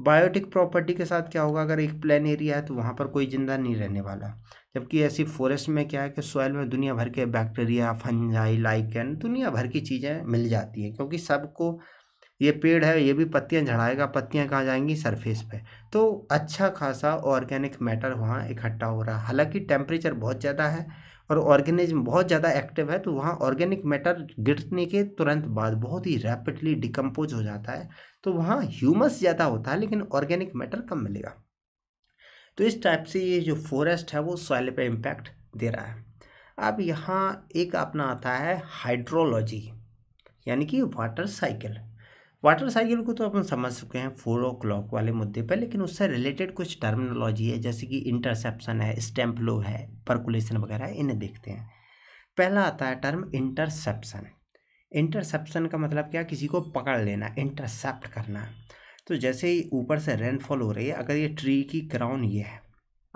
बायोटिक प्रॉपर्टी के साथ क्या होगा अगर एक प्लान एरिया है तो वहाँ पर कोई जिंदा नहीं रहने वाला जबकि ऐसी फॉरेस्ट में क्या है कि सॉयल में दुनिया भर के बैक्टीरिया फंजाई लाइकन दुनिया भर की चीज़ें मिल जाती हैं क्योंकि सबको ये पेड़ है ये भी पत्तियाँ झड़ाएगा पत्तियाँ कहाँ जाएंगी सरफेस पे तो अच्छा खासा ऑर्गेनिक मैटर वहाँ इकट्ठा हो रहा है हालांकि टेम्परेचर बहुत ज़्यादा है और ऑर्गेनिज्म बहुत ज़्यादा एक्टिव है तो वहाँ ऑर्गेनिक मैटर गिरने के तुरंत बाद बहुत ही रैपिडली डिकम्पोज हो जाता है तो वहाँ ह्यूमस ज़्यादा होता है लेकिन ऑर्गेनिक मैटर कम मिलेगा तो इस टाइप से ये जो फॉरेस्ट है वो सॉइल पे इम्पैक्ट दे रहा है अब यहाँ एक अपना आता है हाइड्रोलॉजी यानी कि वाटर साइकिल वाटर साइकिल को तो अपन समझ चुके हैं फोर ओ क्लॉक वाले मुद्दे पर लेकिन उससे रिलेटेड कुछ टर्मिनोलॉजी है जैसे कि इंटरसेप्शन है स्टेम्प लो है परकुलेशन वगैरह इन्हें देखते हैं पहला आता है टर्म इंटरसेप्शन इंटरसेप्शन का मतलब क्या किसी को पकड़ लेना इंटरसेप्ट करना तो जैसे ही ऊपर से रेनफॉल हो रही है अगर ये ट्री की क्राउन ये है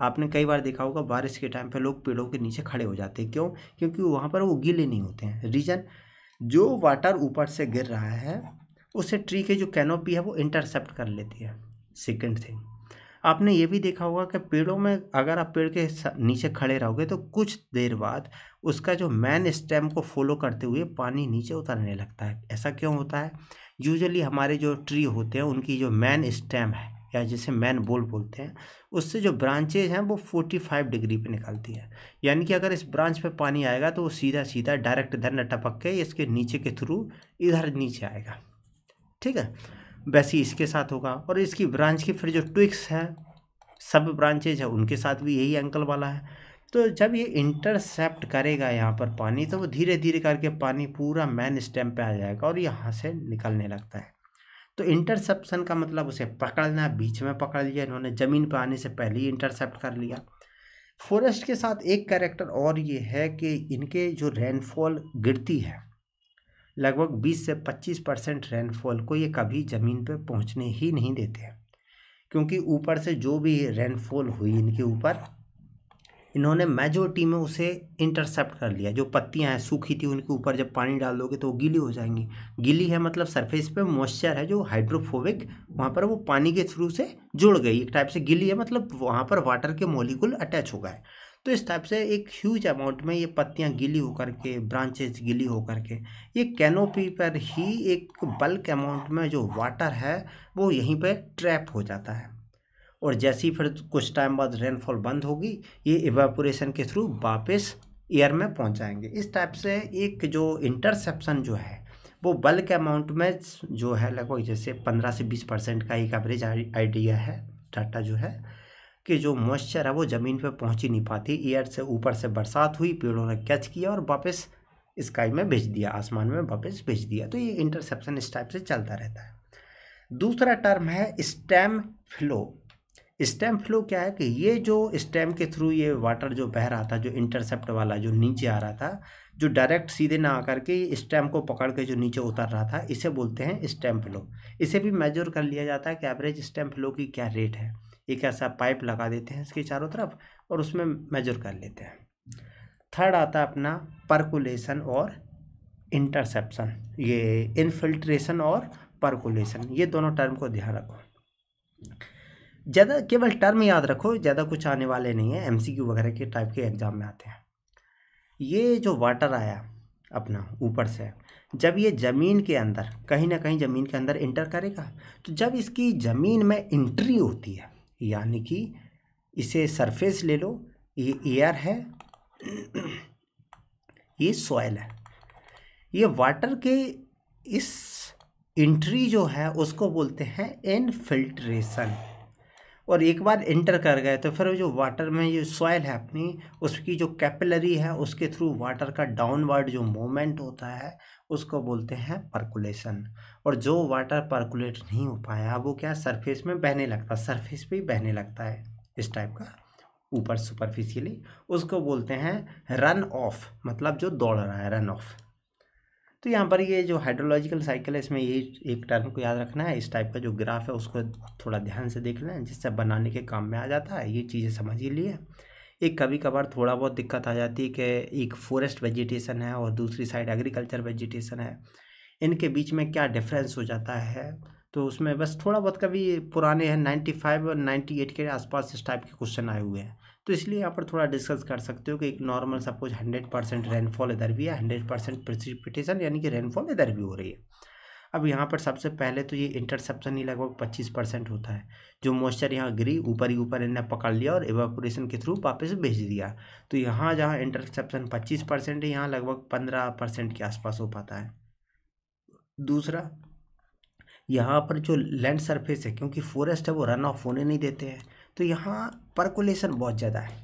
आपने कई बार देखा होगा बारिश के टाइम पे लोग पेड़ों के नीचे खड़े हो जाते हैं क्यों क्योंकि वहाँ पर वो गीले नहीं होते हैं रीजन जो वाटर ऊपर से गिर रहा है उसे ट्री के जो कैनोपी है वो इंटरसेप्ट कर लेती है सेकेंड थिंग आपने ये भी देखा होगा कि पेड़ों में अगर आप पेड़ के नीचे खड़े रहोगे तो कुछ देर बाद उसका जो मैन स्टेम को फॉलो करते हुए पानी नीचे उतरने लगता है ऐसा क्यों होता है यूजुअली हमारे जो ट्री होते हैं उनकी जो मैन स्टेम है या जिसे मैन बोल बोलते हैं उससे जो ब्रांचेज हैं वो फोर्टी फाइव डिग्री पे निकलती है यानी कि अगर इस ब्रांच पे पानी आएगा तो वो सीधा सीधा डायरेक्ट इधर न टपक के इसके नीचे के थ्रू इधर नीचे आएगा ठीक है वैसी इसके साथ होगा और इसकी ब्रांच की फिर जो ट्विक्स है सब ब्रांचेज है उनके साथ भी यही एंकल वाला है तो जब ये इंटरसेप्ट करेगा यहाँ पर पानी तो वो धीरे धीरे करके पानी पूरा मैन स्टेम पे आ जाएगा और यहाँ से निकलने लगता है तो इंटरसेप्शन का मतलब उसे पकड़ना बीच में पकड़ लिया इन्होंने ज़मीन पर आने से पहले ही इंटरसेप्ट कर लिया फॉरेस्ट के साथ एक कैरेक्टर और ये है कि इनके जो रेनफॉल गिरती है लगभग 20 से 25 परसेंट रेनफॉल को ये कभी ज़मीन पर पहुंचने ही नहीं देते हैं क्योंकि ऊपर से जो भी रेनफॉल हुई इनके ऊपर इन्होंने मेजोरिटी में उसे इंटरसेप्ट कर लिया जो पत्तियां हैं सूखी थी उनके ऊपर जब पानी डाल दोगे तो वो गीली हो जाएंगी गीली है मतलब सरफेस पे मॉइस्चर है जो हाइड्रोफोबिक वहाँ पर वो पानी के थ्रू से जुड़ गई एक टाइप से गीली है मतलब वहाँ पर वाटर के मॉलिक्यूल अटैच हो गए तो इस टाइप से एक ह्यूज अमाउंट में ये पत्तियाँ गीली होकर के ब्रांचेज गीली होकर के ये कैनोपी पर ही एक बल्क अमाउंट में जो वाटर है वो यहीं पर ट्रैप हो जाता है और जैसी फिर कुछ टाइम बाद रेनफॉल बंद होगी ये इवेपोरेशन के थ्रू वापस एयर में पहुंच जाएंगे इस टाइप से एक जो इंटरसेप्शन जो है वो बल्क अमाउंट में जो है लगभग जैसे पंद्रह से बीस परसेंट का एक एवरेज आइडिया है डाटा जो है कि जो मॉइस्चर है वो ज़मीन पे पहुंच ही नहीं पाती एयर से ऊपर से बरसात हुई पेड़ों ने कैच किया और वापस स्काई में भेज दिया आसमान में वापस भेज दिया तो ये इंटरसेप्शन इस टाइप से चलता रहता है दूसरा टर्म है स्टेम फ्लो स्टेम फ्लो क्या है कि ये जो स्टेम के थ्रू ये वाटर जो बह रहा था जो इंटरसेप्ट वाला जो नीचे आ रहा था जो डायरेक्ट सीधे ना आकर के स्टेम को पकड़ के जो नीचे उतर रहा था इसे बोलते हैं स्टेम फ्लो इसे भी मेजर कर लिया जाता है कि एवरेज स्टेम फ्लो की क्या रेट है एक ऐसा पाइप लगा देते हैं इसके चारों तरफ और उसमें मेजर कर लेते हैं थर्ड आता है अपना परकुलेशन और इंटरसेप्शन ये इनफिल्ट्रेशन और परकुलेशन ये दोनों टर्म को ध्यान रखो ज़्यादा केवल टर्म याद रखो ज़्यादा कुछ आने वाले नहीं है एमसीक्यू वगैरह के टाइप के एग्ज़ाम में आते हैं ये जो वाटर आया अपना ऊपर से जब ये ज़मीन के अंदर कहीं ना कहीं ज़मीन के अंदर इंटर करेगा तो जब इसकी ज़मीन में इंट्री होती है यानी कि इसे सरफेस ले लो ये एयर है ये सॉयल है ये वाटर के इस एंट्री जो है उसको बोलते हैं इनफिल्ट्रेशन और एक बार इंटर कर गए तो फिर जो वाटर में जो सॉयल है अपनी उसकी जो कैपिलरी है उसके थ्रू वाटर का डाउनवर्ड जो मूवमेंट होता है उसको बोलते हैं परकुलेशन और जो वाटर परकुलेट नहीं हो पाया वो क्या सरफेस में बहने लगता सरफेस पे ही बहने लगता है इस टाइप का ऊपर सुपरफिशियली उसको बोलते हैं रन ऑफ मतलब जो दौड़ रहा है रन ऑफ तो यहाँ पर ये जो हाइड्रोलॉजिकल साइकिल है इसमें यही एक टर्म को याद रखना है इस टाइप का जो ग्राफ है उसको थोड़ा ध्यान से देख लें जिससे बनाने के काम में आ जाता है ये चीज़ें समझ ही लिए एक कभी कभार थोड़ा बहुत दिक्कत आ जाती है कि एक फॉरेस्ट वेजिटेशन है और दूसरी साइड एग्रीकल्चर वेजिटेशन है इनके बीच में क्या डिफरेंस हो जाता है तो उसमें बस थोड़ा बहुत कभी पुराने हैं नाइन्टी फाइव और नाइन्टी एट के आसपास इस टाइप के क्वेश्चन आए हुए हैं तो इसलिए यहाँ पर थोड़ा डिस्कस कर सकते हो कि एक normal suppose hundred percent rainfall इधर भी है हंड्रेड परसेंट प्रसिपिटेशन यानी कि रेनफॉल इधर भी हो रही है अब यहाँ पर सबसे पहले तो ये इंटरसेप्शन ही लगभग पच्चीस परसेंट होता है जो मॉइस्चर यहाँ गिरी ऊपर ही ऊपर इन्हें पकड़ लिया और एवेपोरेशन के थ्रू वापस भेज दिया तो यहाँ जहाँ इंटरसेप्शन पच्चीस परसेंट है यहाँ लगभग पंद्रह परसेंट के आसपास हो पाता है दूसरा यहाँ पर जो लैंड सरफेस है क्योंकि फॉरेस्ट है वो रन ऑफ होने नहीं देते हैं तो यहाँ परकुलेशन बहुत ज़्यादा है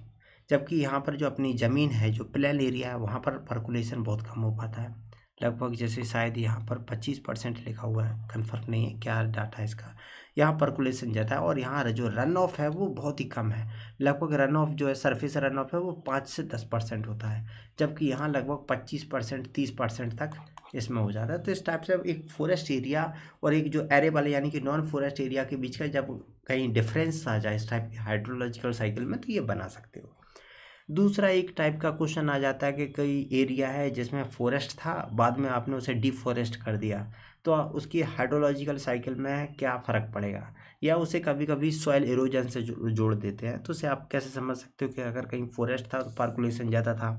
जबकि यहाँ पर जो अपनी ज़मीन है जो प्लेन एरिया है वहाँ पर परकुलेशन बहुत कम हो पाता है लगभग जैसे शायद यहाँ पर 25 परसेंट लिखा हुआ है कन्फर्म नहीं है क्या डाटा है इसका यहाँ परकुलेशन जाता है और यहाँ जो रन ऑफ है वो बहुत ही कम है लगभग रन ऑफ जो है सरफेस रन ऑफ है वो पाँच से दस परसेंट होता है जबकि यहाँ लगभग पच्चीस परसेंट तीस परसेंट तक इसमें हो जाता है तो इस टाइप से एक फॉरेस्ट एरिया और एक जो एरे वाले यानी कि नॉन फॉरेस्ट एरिया के बीच का जब कहीं डिफरेंस आ जाए इस टाइप के हाइड्रोलॉजिकल साइकिल में तो ये बना सकते हो दूसरा एक टाइप का क्वेश्चन आ जाता है कि कई एरिया है जिसमें फॉरेस्ट था बाद में आपने उसे डिफॉरेस्ट कर दिया तो उसकी हाइड्रोलॉजिकल साइकिल में क्या फ़र्क पड़ेगा या उसे कभी कभी सॉयल इरोजन से जोड़ देते हैं तो उसे आप कैसे समझ सकते हो कि अगर कहीं फॉरेस्ट था तो पार्कुलेशन ज़्यादा था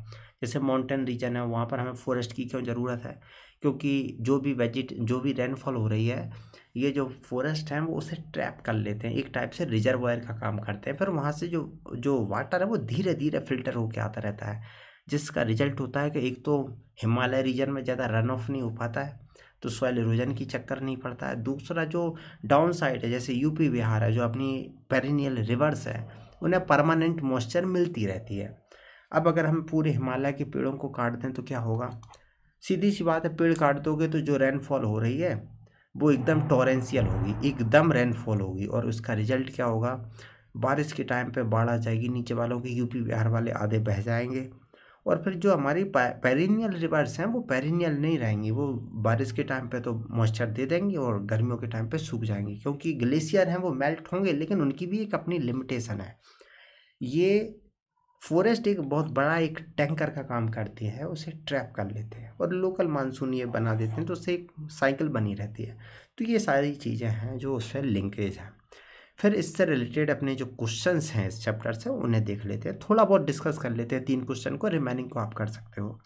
जैसे माउंटेन रीजन है वहाँ पर हमें फॉरेस्ट की क्यों ज़रूरत है क्योंकि जो भी वेजिट जो भी रेनफॉल हो रही है ये जो फॉरेस्ट हैं वो उसे ट्रैप कर लेते हैं एक टाइप से रिजर्वायर का काम करते हैं फिर वहाँ से जो जो वाटर है वो धीरे धीरे फिल्टर होकर आता रहता है जिसका रिजल्ट होता है कि एक तो हिमालय रीजन में ज़्यादा रन ऑफ नहीं हो पाता है तो सॉइल इरोजन की चक्कर नहीं पड़ता है दूसरा जो डाउन साइड है जैसे यूपी बिहार है जो अपनी पेरिनियल रिवर्स है उन्हें परमानेंट मॉइस्चर मिलती रहती है अब अगर हम पूरे हिमालय के पेड़ों को काट दें तो क्या होगा सीधी सी बात है पेड़ काट दोगे तो जो रेनफॉल हो रही है वो एकदम टॉरेंशियल होगी एकदम रेनफॉल होगी और उसका रिजल्ट क्या होगा बारिश के टाइम पे बाढ़ आ जाएगी नीचे वालों के यूपी बिहार वाले आधे बह जाएंगे और फिर जो हमारी पेरिनियल रिवर्स हैं वो पेरिनियल नहीं रहेंगी वो बारिश के टाइम पे तो मॉइस्चर दे देंगी और गर्मियों के टाइम पे सूख जाएंगी क्योंकि ग्लेशियर हैं वो मेल्ट होंगे लेकिन उनकी भी एक अपनी लिमिटेशन है ये फॉरेस्ट एक बहुत बड़ा एक टैंकर का काम करती है उसे ट्रैप कर लेते हैं और लोकल मानसून ये बना देते हैं तो उससे एक साइकिल बनी रहती है तो ये सारी चीज़ें हैं जो उससे लिंकेज हैं फिर इससे रिलेटेड अपने जो क्वेश्चन हैं इस चैप्टर से उन्हें देख लेते हैं थोड़ा बहुत डिस्कस कर लेते हैं तीन क्वेश्चन को रिमेनिंग को आप कर सकते हो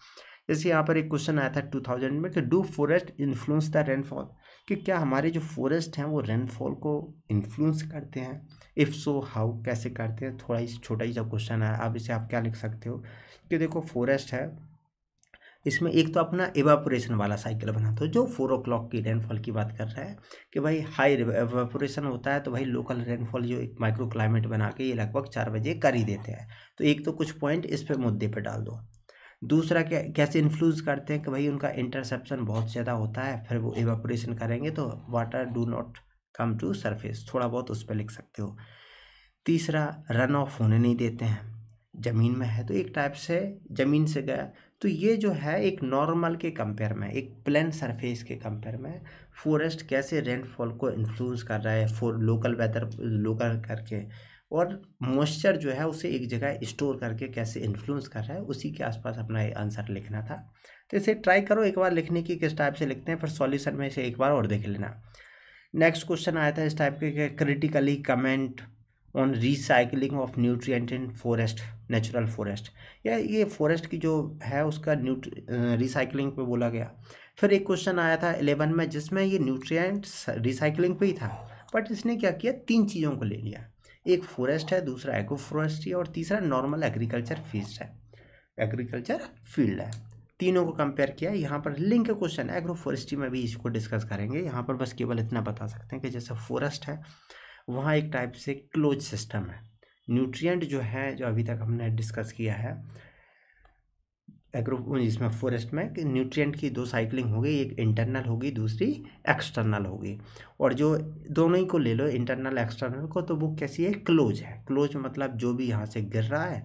जैसे यहाँ पर एक क्वेश्चन आया था टू थाउजेंड में कि do forest influence the rainfall कि क्या हमारे जो फॉरेस्ट हैं वो रेनफॉल को इन्फ्लुएंस करते हैं इफ़ सो हाउ कैसे करते हैं थोड़ा ही छोटा ही सा क्वेश्चन है आप इसे आप क्या लिख सकते हो कि देखो फॉरेस्ट है इसमें एक तो अपना एवापोरेशन वाला साइकिल बना दो जो फोर ओ क्लॉक की रेनफॉल की बात कर रहा है कि भाई हाई एवापोरेशन होता है तो भाई लोकल रेनफॉल जो एक माइक्रो क्लाइमेट बना के ये लगभग चार बजे कर ही देते हैं तो एक तो कुछ पॉइंट इस पर मुद्दे पर डाल दो दूसरा क्या कैसे इन्फ्लुएंस करते हैं कि भाई उनका इंटरसेप्शन बहुत ज़्यादा होता है फिर वो एवापोरेशन करेंगे तो water do not come to surface थोड़ा बहुत उस पर लिख सकते हो तीसरा रन ऑफ होने नहीं देते हैं ज़मीन में है तो एक टाइप से ज़मीन से गया तो ये जो है एक नॉर्मल के कंपेयर में एक प्लेन सरफेस के कंपेयर में फॉरेस्ट कैसे रेनफॉल को इन्फ्लुएंस कर रहा है फॉर लोकल वेदर लोकल करके और मॉइस्चर जो है उसे एक जगह स्टोर करके कैसे इन्फ्लुएंस कर रहा है उसी के आसपास अपना आंसर लिखना था तो इसे ट्राई करो एक बार लिखने की किस टाइप से लिखते हैं फिर सॉल्यूशन में इसे एक बार और देख लेना नेक्स्ट क्वेश्चन आया था इस टाइप के critically comment on recycling of nutrient in forest natural forest या ये फॉरेस्ट की जो है उसका न्यूट्री रिसाइकलिंग पे बोला गया फिर एक क्वेश्चन आया था एलेवन में जिसमें ये न्यूट्रिएंट रिसाइकलिंग पे ही था बट इसने क्या किया तीन चीज़ों को ले लिया एक फॉरेस्ट है दूसरा एग्रो फॉरेस्ट्री और तीसरा नॉर्मल एग्रीकल्चर फील्ड है एग्रीकल्चर फील्ड है तीनों को कंपेयर किया यहाँ पर लिंक क्वेश्चन एग्रो फॉरेस्ट्री में भी इसको डिस्कस करेंगे यहाँ पर बस केवल इतना बता सकते हैं कि जैसे फॉरेस्ट है वहाँ एक टाइप से क्लोज सिस्टम है न्यूट्रिएंट जो है जो अभी तक हमने डिस्कस किया है एग्रो इसमें फॉरेस्ट में कि न्यूट्रिएंट की दो साइकिलिंग होगी एक इंटरनल होगी दूसरी एक्सटर्नल होगी और जो दोनों ही को ले लो इंटरनल एक्सटर्नल को तो वो कैसी है क्लोज है क्लोज मतलब जो भी यहाँ से गिर रहा है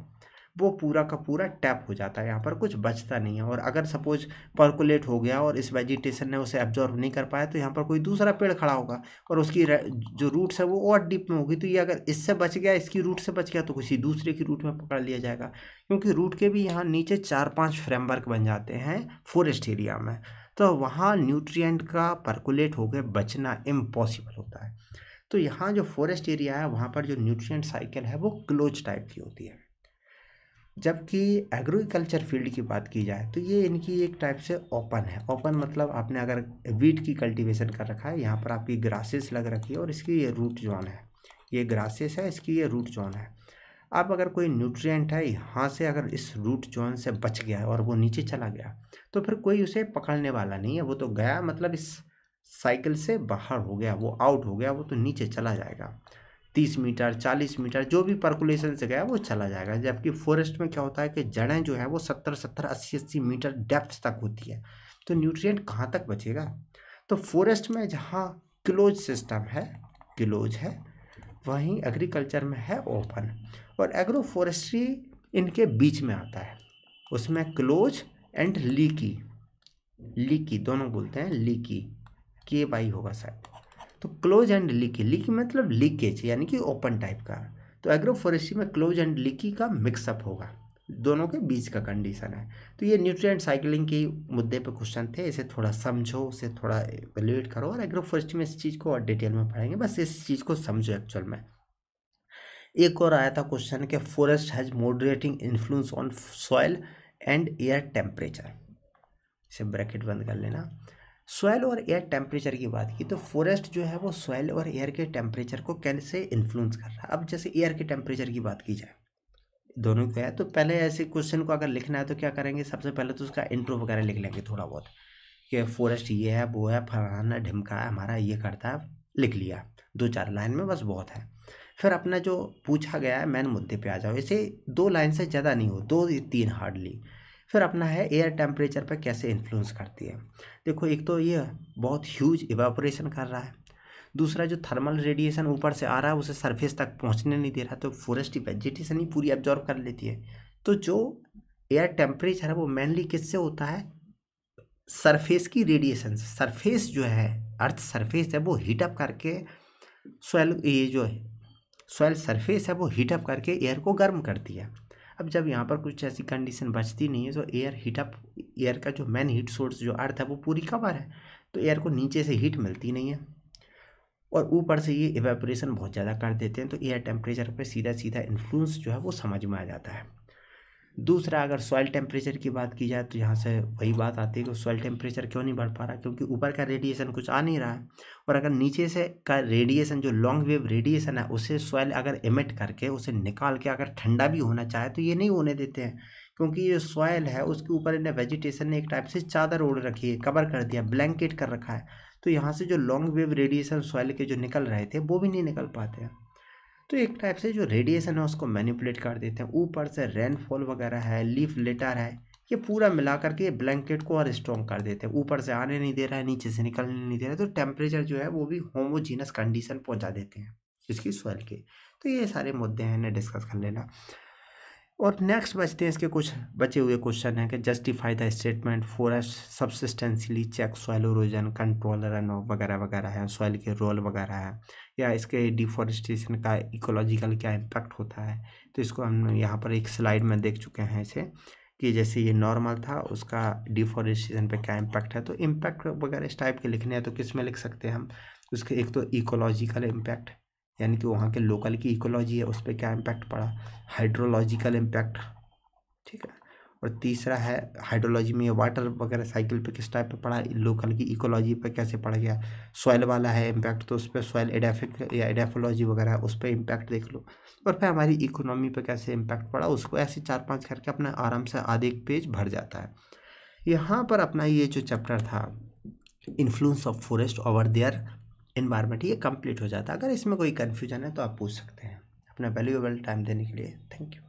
वो पूरा का पूरा टैप हो जाता है यहाँ पर कुछ बचता नहीं है और अगर सपोज परकुलेट हो गया और इस वेजिटेशन ने उसे एब्जॉर्व नहीं कर पाया तो यहाँ पर कोई दूसरा पेड़ खड़ा होगा और उसकी जो रूट्स है वो और डीप में होगी तो ये अगर इससे बच गया इसकी रूट से बच गया तो किसी दूसरे की रूट में पकड़ लिया जाएगा क्योंकि रूट के भी यहाँ नीचे चार पाँच फ्रेमवर्क बन जाते हैं फॉरेस्ट एरिया में तो वहाँ न्यूट्रियट का परकुलेट होकर बचना इम्पॉसिबल होता है तो यहाँ जो फॉरेस्ट एरिया है वहाँ पर जो न्यूट्रिएंट साइकिल है वो क्लोज टाइप की होती है जबकि एग्रीकल्चर फील्ड की बात की जाए तो ये इनकी एक टाइप से ओपन है ओपन मतलब आपने अगर वीट की कल्टीवेशन कर रखा है यहाँ पर आपकी ग्रासेस लग रखी है और इसकी ये रूट जोन है ये ग्रासेस है इसकी ये रूट जोन है अब अगर कोई न्यूट्रिएंट है यहाँ से अगर इस रूट जोन से बच गया है और वो नीचे चला गया तो फिर कोई उसे पकड़ने वाला नहीं है वो तो गया मतलब इस साइकिल से बाहर हो गया वो आउट हो गया वो तो नीचे चला जाएगा तीस मीटर चालीस मीटर जो भी परकुलेशन से गया वो चला जाएगा जबकि फॉरेस्ट में क्या होता है कि जड़ें जो है वो सत्तर सत्तर अस्सी अस्सी मीटर डेप्थ तक होती है तो न्यूट्रिएंट कहाँ तक बचेगा तो फॉरेस्ट में जहाँ क्लोज सिस्टम है क्लोज है वहीं एग्रीकल्चर में है ओपन और एग्रो फॉरेस्ट्री इनके बीच में आता है उसमें क्लोज एंड लीकी लीकी दोनों बोलते हैं लीकी के बाई होगा शायद तो क्लोज एंड लीकी लीकी मतलब लीकेज यानी कि ओपन टाइप का तो एग्रोफॉरेस्ट्री में क्लोज एंड लीकी का मिक्सअप होगा दोनों के बीच का कंडीशन है तो ये न्यूट्रिएंट साइकिलिंग के मुद्दे पे क्वेश्चन थे इसे थोड़ा समझो इसे थोड़ा एवेल्यूएट करो और एग्रोफॉरेस्ट्री में इस चीज़ को और डिटेल में पढ़ेंगे बस इस चीज़ को समझो एक्चुअल में एक और आया था क्वेश्चन कि forest has moderating influence on soil and air temperature इसे ब्रैकेट बंद कर लेना सॉयल और एयर टेम्परेचर की बात की तो फॉरेस्ट जो है वो सॉयल और एयर के टेम्परेचर को कैसे इन्फ्लुएंस कर रहा है अब जैसे एयर के टेम्परेचर की बात की जाए दोनों को है तो पहले ऐसे क्वेश्चन को अगर लिखना है तो क्या करेंगे सबसे पहले तो उसका इंट्रो वगैरह लिख लेंगे थोड़ा बहुत कि फॉरेस्ट ये है वो है फलाना ढिमका है हमारा ये करता है लिख लिया दो चार लाइन में बस बहुत है फिर अपना जो पूछा गया है मैन मुद्दे पे आ जाओ इसे दो लाइन से ज़्यादा नहीं हो दो तीन हार्डली फिर अपना है एयर टेम्परेचर पर कैसे इन्फ्लुएंस करती है देखो एक तो ये बहुत ह्यूज इवेपोरेशन कर रहा है दूसरा जो थर्मल रेडिएशन ऊपर से आ रहा है उसे सरफेस तक पहुंचने नहीं दे रहा तो फॉरेस्ट वेजिटेशन ही पूरी एब्जॉर्व कर लेती है तो जो एयर टेम्परेचर है वो मेनली किससे होता है सरफेस की रेडिएशन सरफेस जो है अर्थ सरफेस है वो हीटअप करके सोयल ये जो है सोयल सरफेस है वो हीटअप करके एयर को गर्म करती है अब जब यहाँ पर कुछ ऐसी कंडीशन बचती नहीं है तो एयर हीटअप एयर का जो मेन हीट सोर्स जो अर्थ है वो पूरी कवर है तो एयर को नीचे से हीट मिलती नहीं है और ऊपर से ये एवेपोरेशन बहुत ज़्यादा कर देते हैं तो एयर टेम्परेचर पर सीधा सीधा इन्फ्लुएंस जो है वो समझ में आ जाता है दूसरा अगर सॉइल टेम्परेचर की बात की जाए तो यहाँ से वही बात आती है कि सॉइल टेम्परेचर क्यों नहीं बढ़ पा रहा क्योंकि ऊपर का रेडिएशन कुछ आ नहीं रहा है और अगर नीचे से का रेडिएशन जो लॉन्ग वेव रेडिएशन है उसे सॉइल अगर एमिट करके उसे निकाल के अगर ठंडा भी होना चाहे तो ये नहीं होने देते हैं क्योंकि ये सॉयल है उसके ऊपर इन्हें वेजिटेशन ने एक टाइप से चादर ओढ़ रखी है कवर कर दिया ब्लैंकेट कर रखा है तो यहाँ से जो लॉन्ग वेव रेडिएशन सॉइल के जो निकल रहे थे वो भी नहीं निकल पाते हैं तो एक टाइप से जो रेडिएशन है उसको मैनिपुलेट कर देते हैं ऊपर से रेनफॉल वगैरह है लीफ लेटर है ये पूरा मिला करके ब्लैंकेट को और स्ट्रॉन्ग कर देते हैं ऊपर से आने नहीं दे रहा है नीचे से निकलने नहीं दे रहा है तो टेम्परेचर जो है वो भी होमोजीनस कंडीशन पहुंचा देते हैं इसकी सोयल के तो ये सारे मुद्दे हैं इन्हें डिस्कस कर लेना और नेक्स्ट बचते हैं इसके कुछ बचे हुए क्वेश्चन हैं कि justify the statement forest substantially check soil control controller वगैरह वगैरह है सॉइल के रोल वगैरह है या इसके डिफॉरेस्टेशन का इकोलॉजिकल क्या इम्पैक्ट होता है तो इसको हम यहाँ पर एक स्लाइड में देख चुके हैं इसे कि जैसे ये नॉर्मल था उसका डिफॉरेस्टेशन पे क्या इम्पैक्ट है तो इम्पैक्ट वगैरह इस टाइप के लिखने हैं तो किस में लिख सकते हैं हम उसके एक तो इकोलॉजिकल इम्पैक्ट यानी कि वहाँ के लोकल की इकोलॉजी है उस पर क्या इम्पैक्ट पड़ा हाइड्रोलॉजिकल इम्पैक्ट ठीक है और तीसरा है हाइड्रोलॉजी में वाटर वगैरह साइकिल पर किस टाइप पर पढ़ा लोकल की इकोलॉजी पर कैसे पढ़ गया सॉइल वाला है इम्पैक्ट तो उस पर सॉइल एडेफिक या एडेफोलॉजी वगैरह उस पर इम्पैक्ट देख लो और फिर हमारी इकोनॉमी पर कैसे इम्पैक्ट पड़ा उसको ऐसे चार पाँच करके अपना आराम से आधे एक पेज भर जाता है यहाँ पर अपना ये जो चैप्टर था influence of forest over their environment ये कम्प्लीट हो जाता है अगर इसमें कोई कन्फ्यूजन है तो आप पूछ सकते हैं अपना वैल्यूएबल टाइम देने के लिए थैंक यू